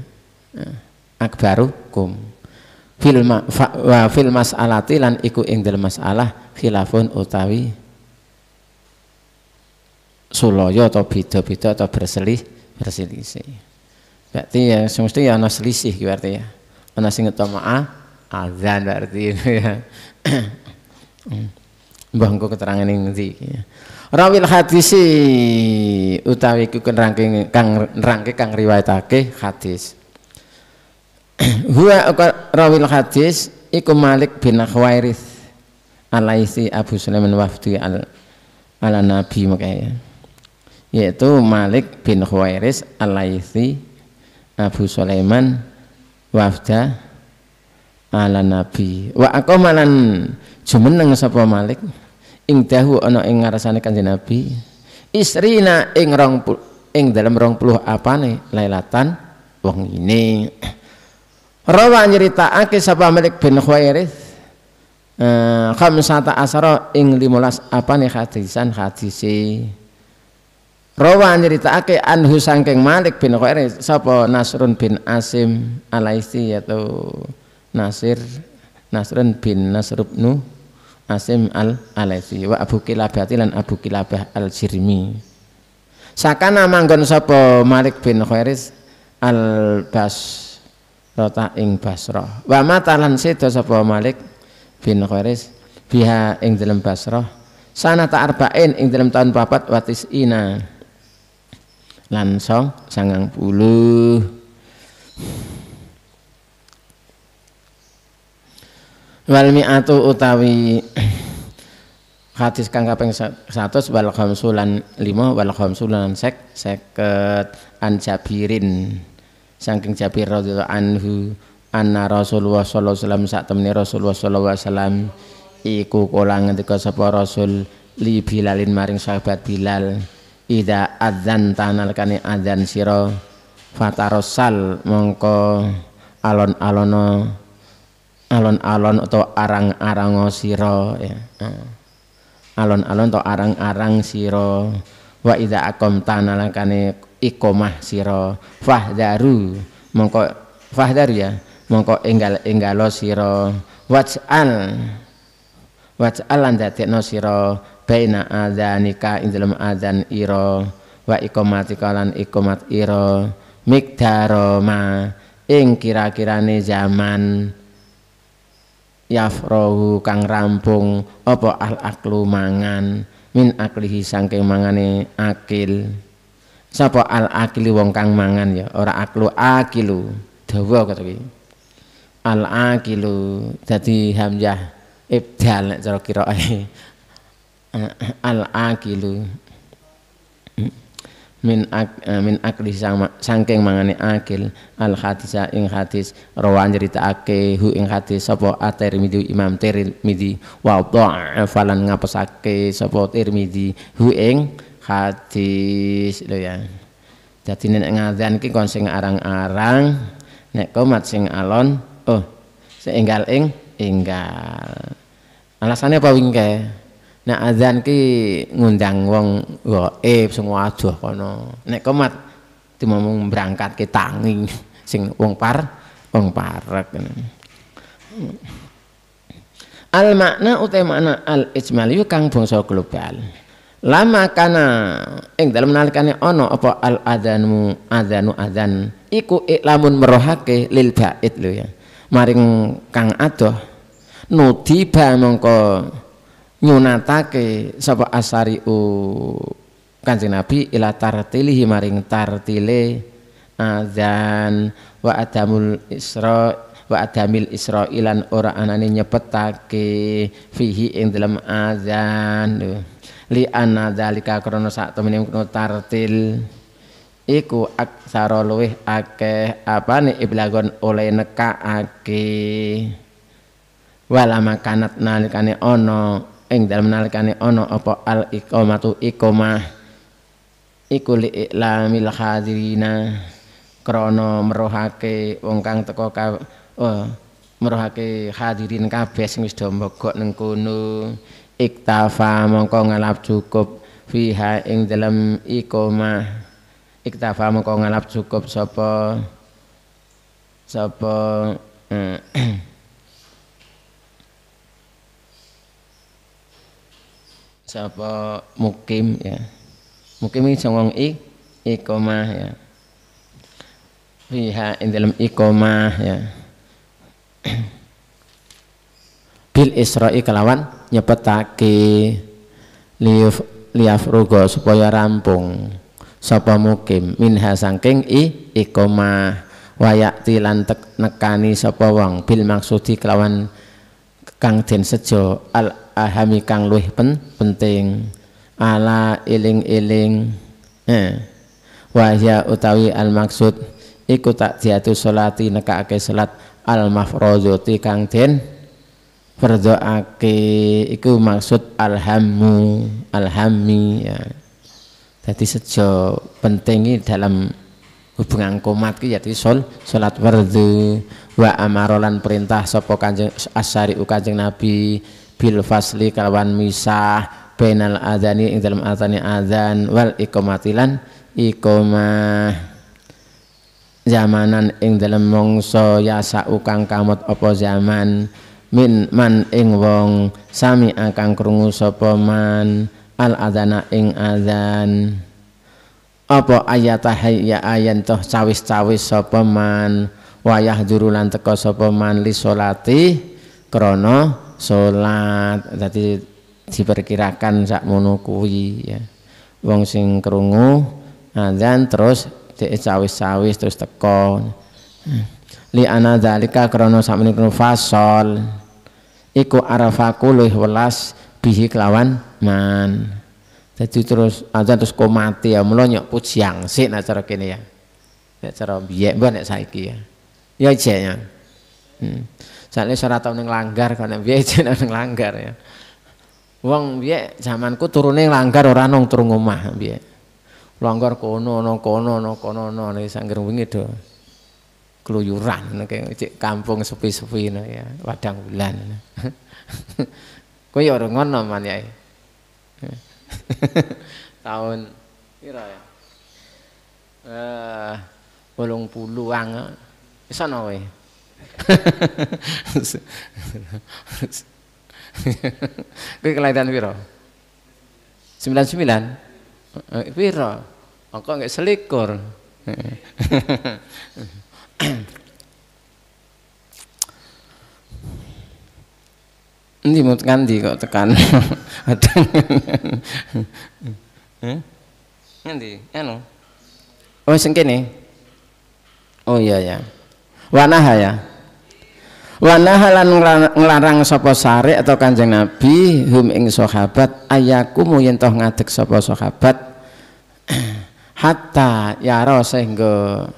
nah, akbarukum filma fa, wa fil mas'alati lan iku ing dalam masalah khilafun utawi suloyo atau beda-beda atau berselih berselisih berarti ya semestinya ya ana selisih berarti ya ana sing a azan berarti ya hmm. mbah engko keterangan ning ya rawil hadisi e, utawi iku nrangking kang rangke kang riwayatake hadis huwa rawil hadis iku Malik bin Khawairith alaisi Abu Sulaiman Wafdi al ala Nabi makanya yaitu Malik bin Khawairis alaisi Abu Sulaiman wafda ala Nabi wa aku malan jumeneng sapa Malik ing dahu ana ing ngarsane kanjeng Nabi istrina ing rong ing dalam rong puluh apane lailatan wengine rawa ake sapa Malik bin Khuwairith eh, khamsata asara ing 15 apane hadisan hadise Rawa nyeritakake anhu sangking Malik bin Khairi sapa Nasrun bin Asim Alaisi yaitu Nasir Nasrun bin Nasrubnu Asim al Alaisi wa Abu Kilabah lan Abu Kilabah al Jirmi sakana manggon sapa Malik bin Khairis al Bas rota ing Basrah wa matalan sedo sapa Malik bin Khairis biha ing dalam Basrah sana ta arba'in ing dalam tahun papat watis ina lansong sangang puluh wal mi'atu utawi hadis kang kaping 100 wal khamsulan 5 wal khamsulan sek seket an Jabirin saking Jabir radhiyallahu anhu anna Rasulullah sallallahu alaihi wasallam sak temene Rasulullah sallallahu alaihi wasallam iku kula ngendika sapa Rasul li Bilalin maring sahabat Bilal ida adzan tanal tanalkane adzan sira fatarosal mongko alon-alono alon-alon atau arang-arang siro ya. Nah, alon-alon atau arang-arang siro wa ida akom tanalakane ikomah siro fahdaru mongko fahdaru ya mongko enggal enggalo siro waj'al waj'al lan no siro baina adzanika ing dalam adzan iro wa ikomat ikalan ikomat iro mikdaro ma ing kira-kirane zaman yafrahu kang rampung opo al aklu mangan min aklihi sangking mangane akil sapa al akili wong kang mangan ya ora aklu akilu dawa kata al akilu dadi hamzah ibdal nek cara kirae al akilu min ak, eh, min akli sang sangking mangane akil al hadis ing hadis rawan ake hu ing hadis sapa ater tirmidzi Imam Tirmidzi wa falan ngapesake sapa Tirmidzi hu ing hadis lho ya dadi nek ngadzan iki kon sing arang-arang nek komat sing alon oh seenggal ing enggal alasannya apa wingke nek azan ki ngundang wong gaib sing waduh kono nek komat mau berangkat ke tangi sing wong par wong parek al makna utai makna al ijmal yu kang bangsa global lama kana ing dalam nalikane ono apa al adzanmu adzanu adzan iku iklamun merohake lil bait lho ya maring kang adoh nudi ba mongko nyunatake sapa u Kanjeng Nabi ila tartilihi maring tartile azan wa adamul isra wa adamil ilan ora anane nyepetake fihi ing dalam azan li anna zalika krana sak temene tartil iku aksara luweh akeh apane iblagon oleh ake wala makanat nalikane ono ing dalem nalikane ana apa al iqamatu iqamah iku li ilamil hadirina krana merohake wong kang teka ka oh, eh, merohake hadirin kabeh sing wis do mogok kono iktafa mongko ngalap cukup fiha ing dalem iqamah iktafa mongko ngalap cukup sapa sapa eh, sapa mukim ya mukim ini songong ik ikomah ya fiha in dalam ikomah ya bil isra'i kelawan nyepetake liaf rugo supaya rampung sapa mukim minha sangking i ikomah tilan tek nekani sapa wong bil maksudi kelawan kang den sejo al ahami kang luwih pen, penting ala iling-iling eh. wahya utawi al maksud ikut tak diatu salati nekake salat al mafrozoti kang den berdoake iku maksud alhamu alhami ya jadi sejo penting dalam hubungan komat ki jadi sol salat perdo wa amarolan perintah sapa asari ukanjeng kanjeng nabi bil fasli kalawan misah bainal adzani ing dalam adzani adzan wal iqamatilan iqamah zamanan ing dalam mongso yasa ukang kamot apa zaman min man ing wong sami akang krungu sapa man al adzana ing adzan apa ayatahayya ayan toh cawis-cawis sapa man wayah durulan teko sapa man li solati krana Sholat tadi diperkirakan sakmono monokui ya wong sing kerungu, azan terus cawis-cawis terus teko li ana krono sak menikun fasol iku arafaku luih welas bihi kelawan man jadi terus azan terus komati mati ya mulu nyok pujiang sih nek cara kini ya nek cara biak buat nek saiki ya ya jeknya hmm. Jane ora tau langgar karena biaya piye neng langgar ya. uang biaya zamanku turune langgar orang nang turun rumah biaya Langgar kono no kono no kono ana nek sangger wingi do keluyuran nek cek kampung sepi-sepi no, ya, wadang bulan. Kowe ya orang ngono man ya. Tahun pira ya? Eh, 80-an. Wis eh, Kuwi kelairan piro? 99. Eh, piro? Engko oh, nggak selikur. Ini mut kandi kok tekan. Nanti, anu. Oh, sengkene. Oh iya, iya. ya. Wanaha ya wanahalan ngelarang sapa sare atau kanjeng nabi hum ing sahabat mu yen toh ngadeg sapa sahabat hatta yaro sehingga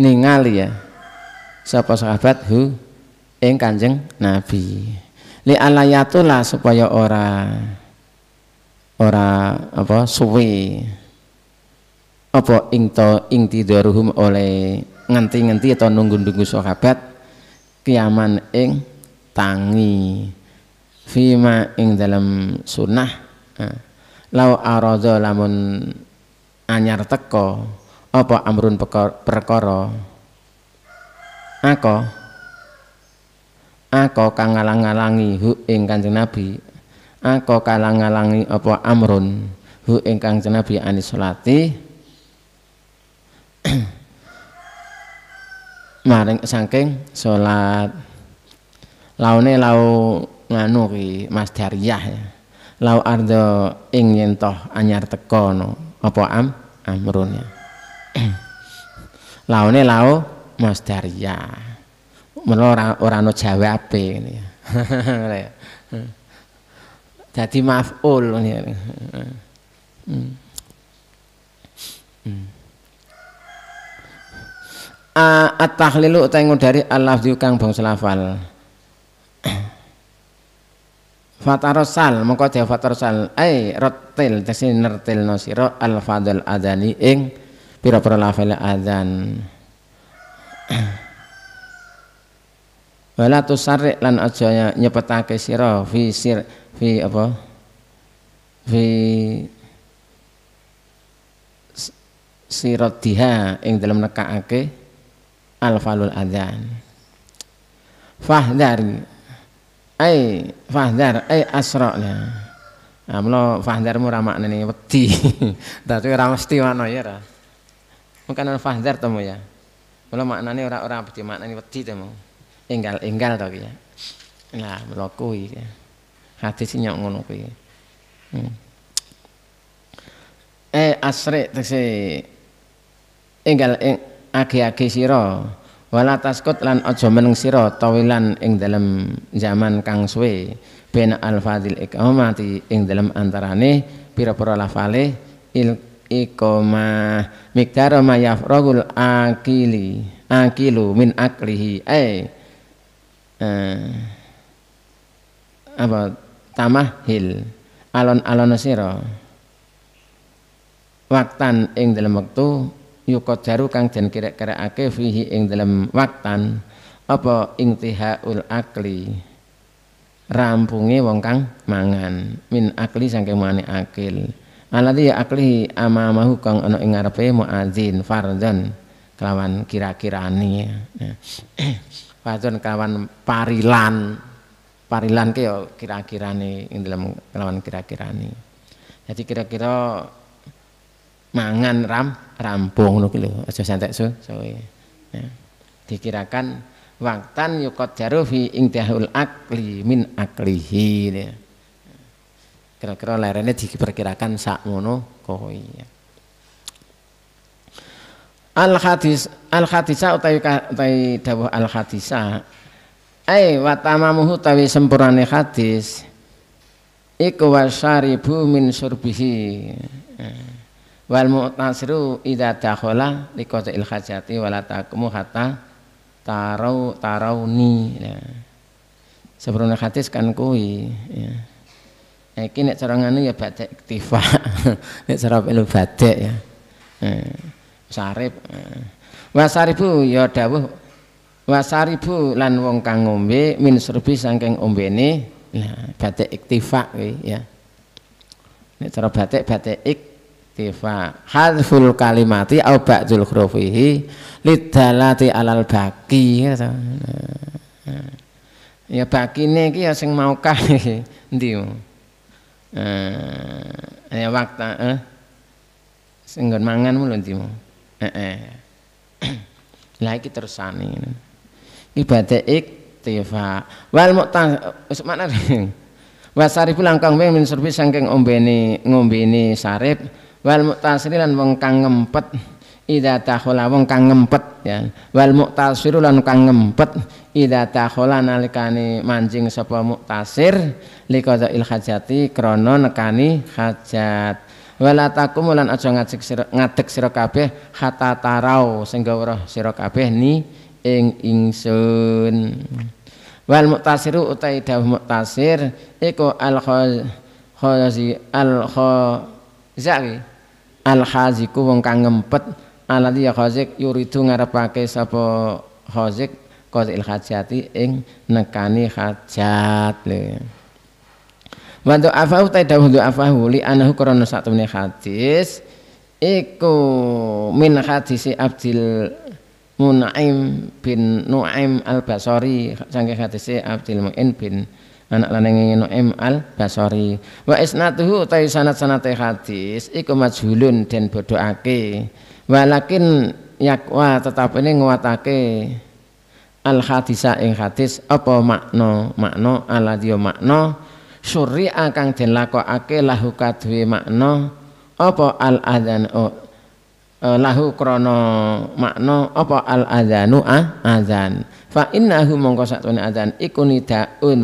ningali ya sapa sahabat hu ing kanjeng nabi li alayatula supaya ora ora apa suwi apa ing to ing oleh ngenti-ngenti atau nunggu-nunggu sahabat kiaman ing tangi fima ing dalam sunnah eh, lau arodo lamun anyar teko apa amrun perkara ako ako kang ngalang-ngalangi hu ing kanjeng nabi ako kalang-ngalangi apa amrun hu ing kanjeng nabi anis salati maring saking salat laune lau nganu ki Mas Dariyah ya. Lau ardo ing yen toh anyar teko opo apa am amrun ya. laune lau Mas Dariyah. Mula ora ora ana jawabe ngene ya. Dadi maf'ul ngene. Ya. Hmm. Hmm. hmm at-tahlilu utai ngudari al-lafzi kang bangsa lafal fatarosal mongko dia fatarosal ai rotil tesi nertil no sira al fadl adani ing pira-pira lafal adzan wala tusarik lan aja nyepetake sira fi sir fi apa fi sirotiha ing dalam nekakake alfalul adzan fahdar, ai fahdar ai nah amlo fahdarmu ra maknane wedi dadi ora mesti ana ya ra mungkin fahdar temu ya mula maknane ora ora wedi maknane wedi temu enggal-enggal to ya nah mula kuwi ya hadis nyok ngono kuwi hmm. eh asri tegese enggal eng, age-age sira wala taskut lan aja meneng sira tawilan ing dalem zaman kang suwe ben al-fadil iqamati ing dalem antarane pira-pira lafale il iqama miqdar ma yafragul akili akilu min aklihi eh, eh apa tamahil alon-alon siro waktan ing dalem waktu yuqaddaru kang dan kira ake fihi ing dalam waktan apa intihaul akli rampunge wong kang mangan min akli sangke mane akil alati ya akli amamahu kang ana ing ngarepe muadzin farzan kelawan kira-kirani nah, farzan kelawan parilan parilan ke kira ya kira-kirani ing dalam kelawan kira-kirani kira jadi kira-kira mangan ram rampung ngono lho aja santek so, ya. dikirakan waktan yukot jarufi fi intihul akli min aklihi ya. kira-kira lerene diperkirakan sak ngono koi ya. al hadis al hadisa utawi utawi dawuh al hadisa ai wa tamamuhu tawi sempurnane hadis iku wasaribu min surbihi ya wal mu'tasiru idza dakhala liqata'il hajati wala taqumu hatta tarau ni ya. Sebenarnya hadis kan kui ya. Iki nek cara ngene ya badek iktifa. nek cara pilu badek ya. Eh, sarip. Eh. Wasaribu ya dawuh wasaribu lan wong kang ngombe min serbi saking ombene nah ya, batik iktifak ya. Nek cara batik batik ik istifa hadful kalimati au ba'dul khurufihi lidalati alal baki gitu. ya, nah. ya ini iki ya sing mau kali, endi eh ya waktu eh sing mangan mulu endi eh eh lah iki tersane ibadah iktifa wal mu'ta makna pulang kang min surbi saking ombeni ngombeni sarip wal muktasir lan wong kang ngempet idza takhala wong kang ngempet ya wal muktasir lan kang ngempet idza takhala nalikane mancing sapa muktasir likaza il hajati krana nekani hajat wala takum lan aja ngadeg sira ngadeg sira kabeh hatta tarau sehingga weruh sira kabeh ni ing ingsun wal muktasiru utai dawuh muktasir iku al khazi al khazi al khaziku wong kang ngempet alati ya khazik yuridu ngarepake sapa khazik qatil hajati ing nekani hajat le. Wantu afahu taidahu du afahu li anahu krono satemene hadis iku min hadisi Abdul Munaim bin Nuaim Al-Basri sangke hadise Abdul Muin bin anak lanange Nu'aim al Basori wa isnatuhu utai sanat sanate hadis iku majhulun den bodhoake walakin yakwa tetap ini nguatake al hadisa ing hadis apa makna makna aladio makna suri akang den lakokake lahu kaduwe makna apa al adzan e, lahu krana makna apa al adzanu ah adzan fa innahu mongko satune adzan iku nidaun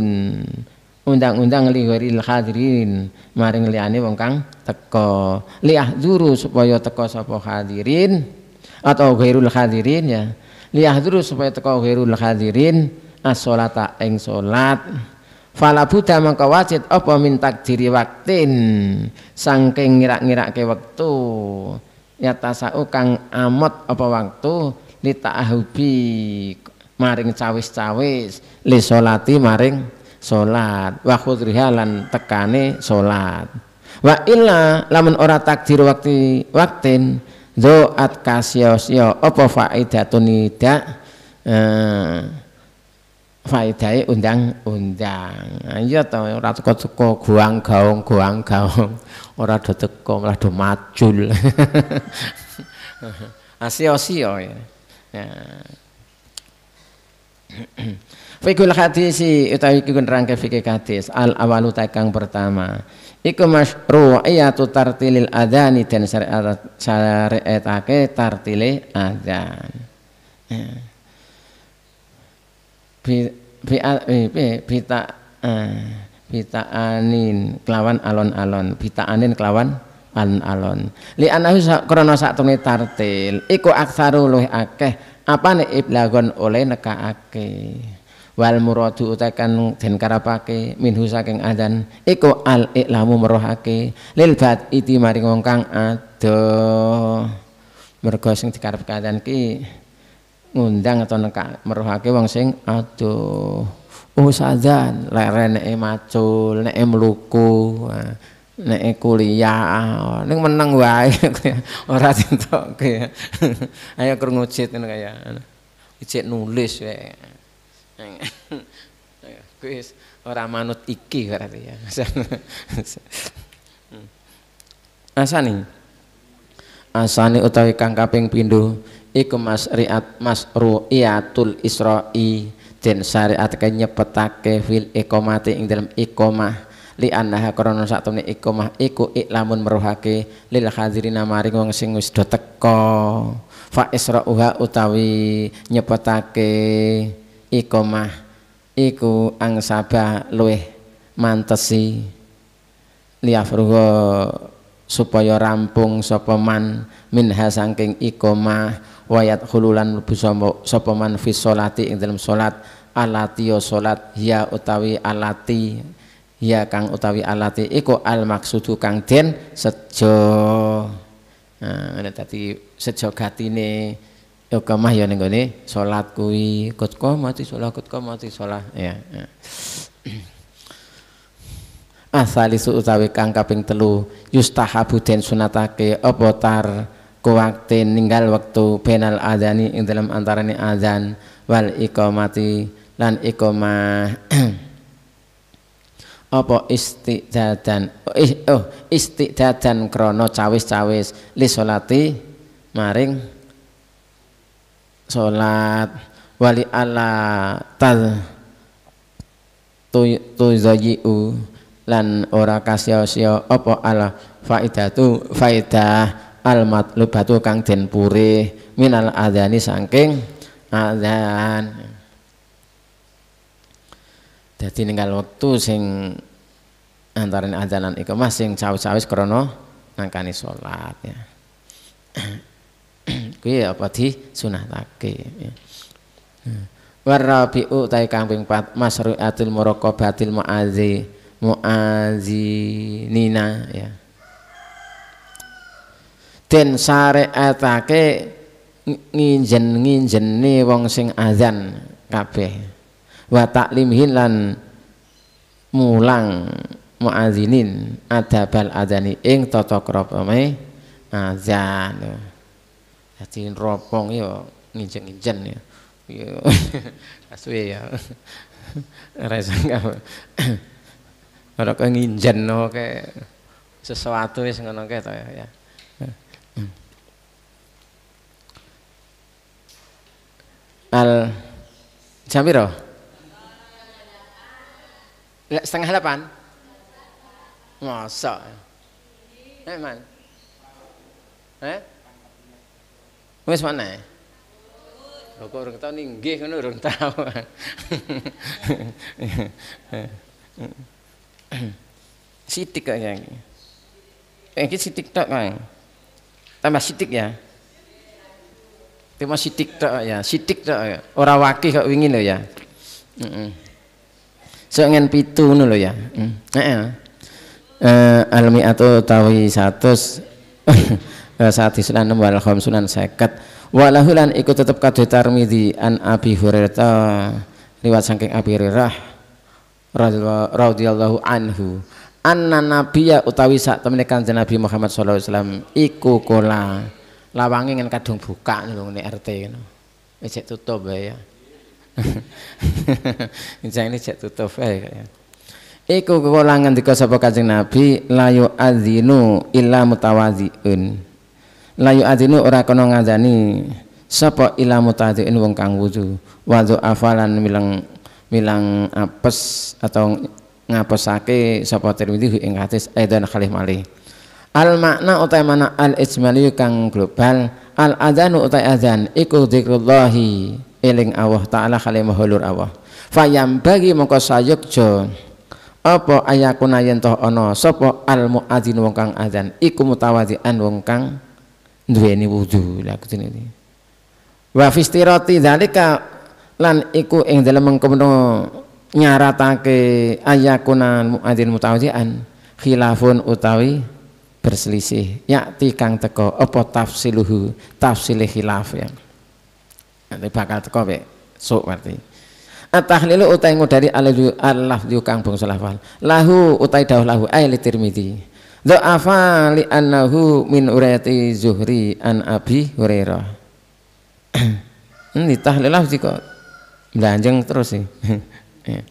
undang-undang lihuril hadirin maring liyane wong kang teko liah zuru supaya teko sapa hadirin atau ghairul hadirin ya liah zuru supaya teko ghairul hadirin as-salata ing salat fala buddha mangka wajib apa min takdiri waktin saking ngirak-ngirake wektu ya tasau kang amot apa waktu li litaahubi maring cawis-cawis li solati maring solat wa khudriha lan tekane wa illa lamun ora takdir wakti waktin doat kasyosya apa faidatun nida eh, faidai undang-undang Ayo nah, iya ta ora teko-teko guang gaung guang gaung ora do teko malah do macul asio-sio ya. ya. Fikul si utawi iku nerangke fikih hadis al awalu takang pertama. Iku tu tartilil adzan dan syariat syariatake tartile adzan. Ya. Bi bi bita eh, anin kelawan alon-alon, anin kelawan alon-alon. Li anahu krana saktemene tartil iku aksaru luh akeh apa nek iblagon oleh nekaake wal muradu utakan den karapake minhu saking adan iku al iklamu merohake lil bat iti maring wong kang ado mergo sing dikarep kadan ki ngundang atau neka merohake wong sing adoh usadan oh, lerene macul nek mluku nah nek kuliah ah, ning meneng wae ora ditokke ayo krungu cit ngono kaya cit nulis wae kuis ora manut iki berarti ya asani asani utawi kang kaping pindho iku mas masruiatul isra'i den syariat kenyepetake fil iqamati ing dalam iqamah li annaha krana sak temne iku mah iku iklamun meruhake lil hadirina maring wong sing wis do fa israuha utawi nyepetake iku ang iku angsaba luweh mantesi liyafruha supaya rampung sapa man minha saking iqamah wayat khululan mlebu sapa man fi sholati ing dalam solat alati ya sholat ya utawi alati ya kang utawi alati iku al maksudu kang den sejo nah tadi sejo gatine mah ya ning gini, salat kuwi kut mati shalah kut mati shalah ya, ya. asalisu utawi kang kaping telu yustahabu den sunatake opotar, tar kuwakte ninggal waktu benal adani ing dalam antarane adzan wal mati lan iqamah apa istidadan oh istidadan krono cawis-cawis li solati maring salat wali ala tal tu tuzayiu lan ora kasya-sya apa ala faidatu faidah al matlubatu kang den pure minal adzani saking adzan jadi ninggal waktu sing antarin adzan iku mas sing cawis-cawis krono nangkani salat ya. Kuwi ya apa di sunatake ya. Warabi'u tai kang ping 4 masru'atul muraqabatil mu'adzi nina ya. Den syariatake nginjen nginjeni wong sing azan kabeh wa taklimhin lan mulang muazinin adabal adzani ing tata krama azan dadi ropong yo nginjen-nginjen ya yo asuwe ya ora enggak ora kok nginjen oke sesuatu wis ngono ke to ya al Jamiro setengah delapan masa eh man eh wis mana eh? Lho kok tahu tau ninggih kan orang tahu, sitik kan yang kita sitik tak kan tambah sitik ya cuma sitik tak ya sitik tok ya. orang wakil kok ingin lo ya mm -mm. Sengen pitu ngono lho ya. Hmm. Heeh. Eh almi atau tawi 100 eh, saat sunan khom sunan seket walahulan ikut tetep kadhe tarmidi an Abi Hurairah riwat saking Abi rirah radhiyallahu anhu anna nabiya utawi sak temene kanjeng Nabi Muhammad sallallahu alaihi wasallam iku kola lawange ngen kadung buka lho ngene RT ngono wis tutup ya Injang ini cek tutup ae eh, kayaknya. Iku kula ngendika sapa Kanjeng Nabi layu adzinu illa Layu adzinu ora kono ngajani sopo illa mutawaziun wong kang wudu. afalan milang milang apes atau ngapesake sapa Tirmidzi ing hadis aidan khalih malih. Al makna utai mana al ijmali kang global al adzanu utai adzan iku dzikrullahi eling Allah taala kali mahulur Allah fayam bagi mongko jo, apa ayakuna yen toh ono sopo al muadzin wong kang azan iku an wong kang duweni wudu lha kene iki wa fistirati zalika lan iku ing dalem mengkono nyaratake ayakunan muadzin an khilafun utawi berselisih yakti kang teko apa tafsiluhu tafsilih khilaf yang nanti bakal teko be sok berarti atahlilu utai ngudari alal alaf diukang bung salafal lahu utai dah lahu ayat tirmidi do li annahu min urayati zuhri an abi hurairah ini tahlilah sih kok belanjang terus sih ya.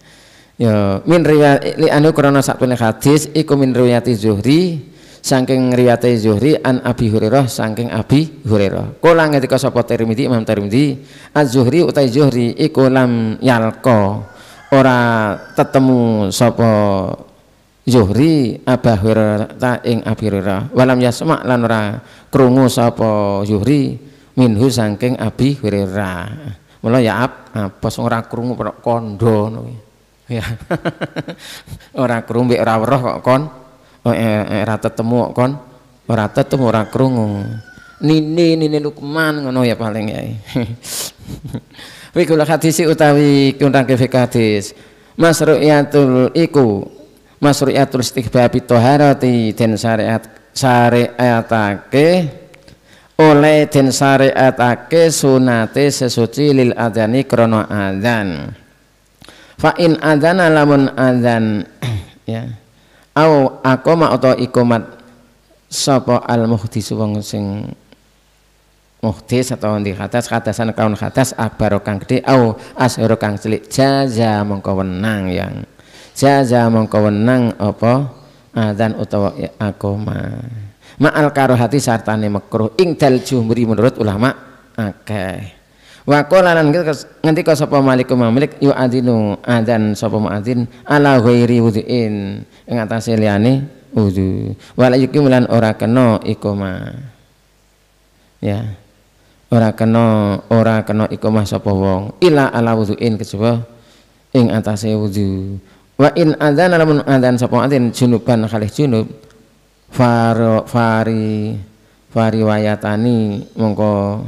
ya min riwayat li anu krana satune hadis iku min riwayati zuhri saking riyate Zuhri an Abi Hurairah saking Abi Hurairah kula ngetika sapa Tirmidzi Imam Tirmidzi Az-Zuhri utai Zuhri iku lam yalqa ora tetemu sapa Zuhri Aba Hurairah ing Abi Hurairah walam yasma lan ora krungu sapa Zuhri minhu saking Abi Hurairah mula ya ap apa ora krungu kok kondo ya ora krungu ora weruh kok kon Oh eh, eh, rata temu kon rata temu ora krungu nini nini Lukman ngono ya paling ya wikul hadisi utawi kundang kefik hadis masru'yatul iku masru'yatul istihbabi toharati dan syariat syariatake oleh den syariatake sunate sesuci lil adani krono adan fa in alamun adhan adan ya au akoma atau ikomat sopo al muhdis wong sing muhdis atau di atas katasan kaun atas abaro kang gede au ashoro kang cilik jaza mongko wenang yang jaza mongko wenang apa adzan utawa akoma al karohati sartane makruh ing dal jumhuri menurut ulama akeh okay wa qala lan ngendika sapa malik mamlik yu adinu adzan sapa muadzin ala ghairi wuduin ing atase liyane wudu wala yukim lan ora kena ikoma ya ora kena ora kena ikoma sapa wong ila ala wuduin kejaba ing atase wudu wa in adzan lamun adzan sapa adzan junuban khalih junub far fari fariwayatani mongko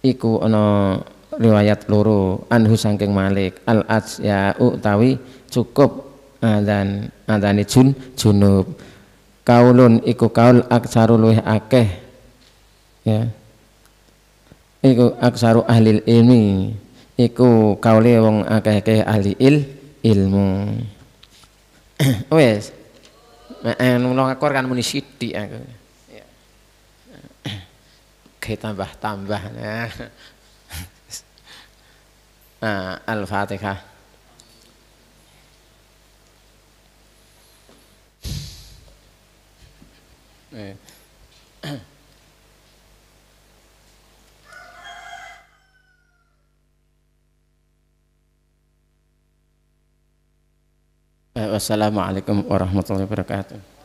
iku ana riwayat loro anhu sangking Malik al ya utawi cukup adzan eh, adzane eh, jun junub kaulun iku kaul aksaru luwih akeh ya iku aksaru ahli ilmi iku kaule wong akeh keh ahli il ilmu wis nek ngono akor kan muni sithik aku ke tambah-tambah. Nah. Al-Fatihah. Eh. Wassalamualaikum warahmatullahi wabarakatuh.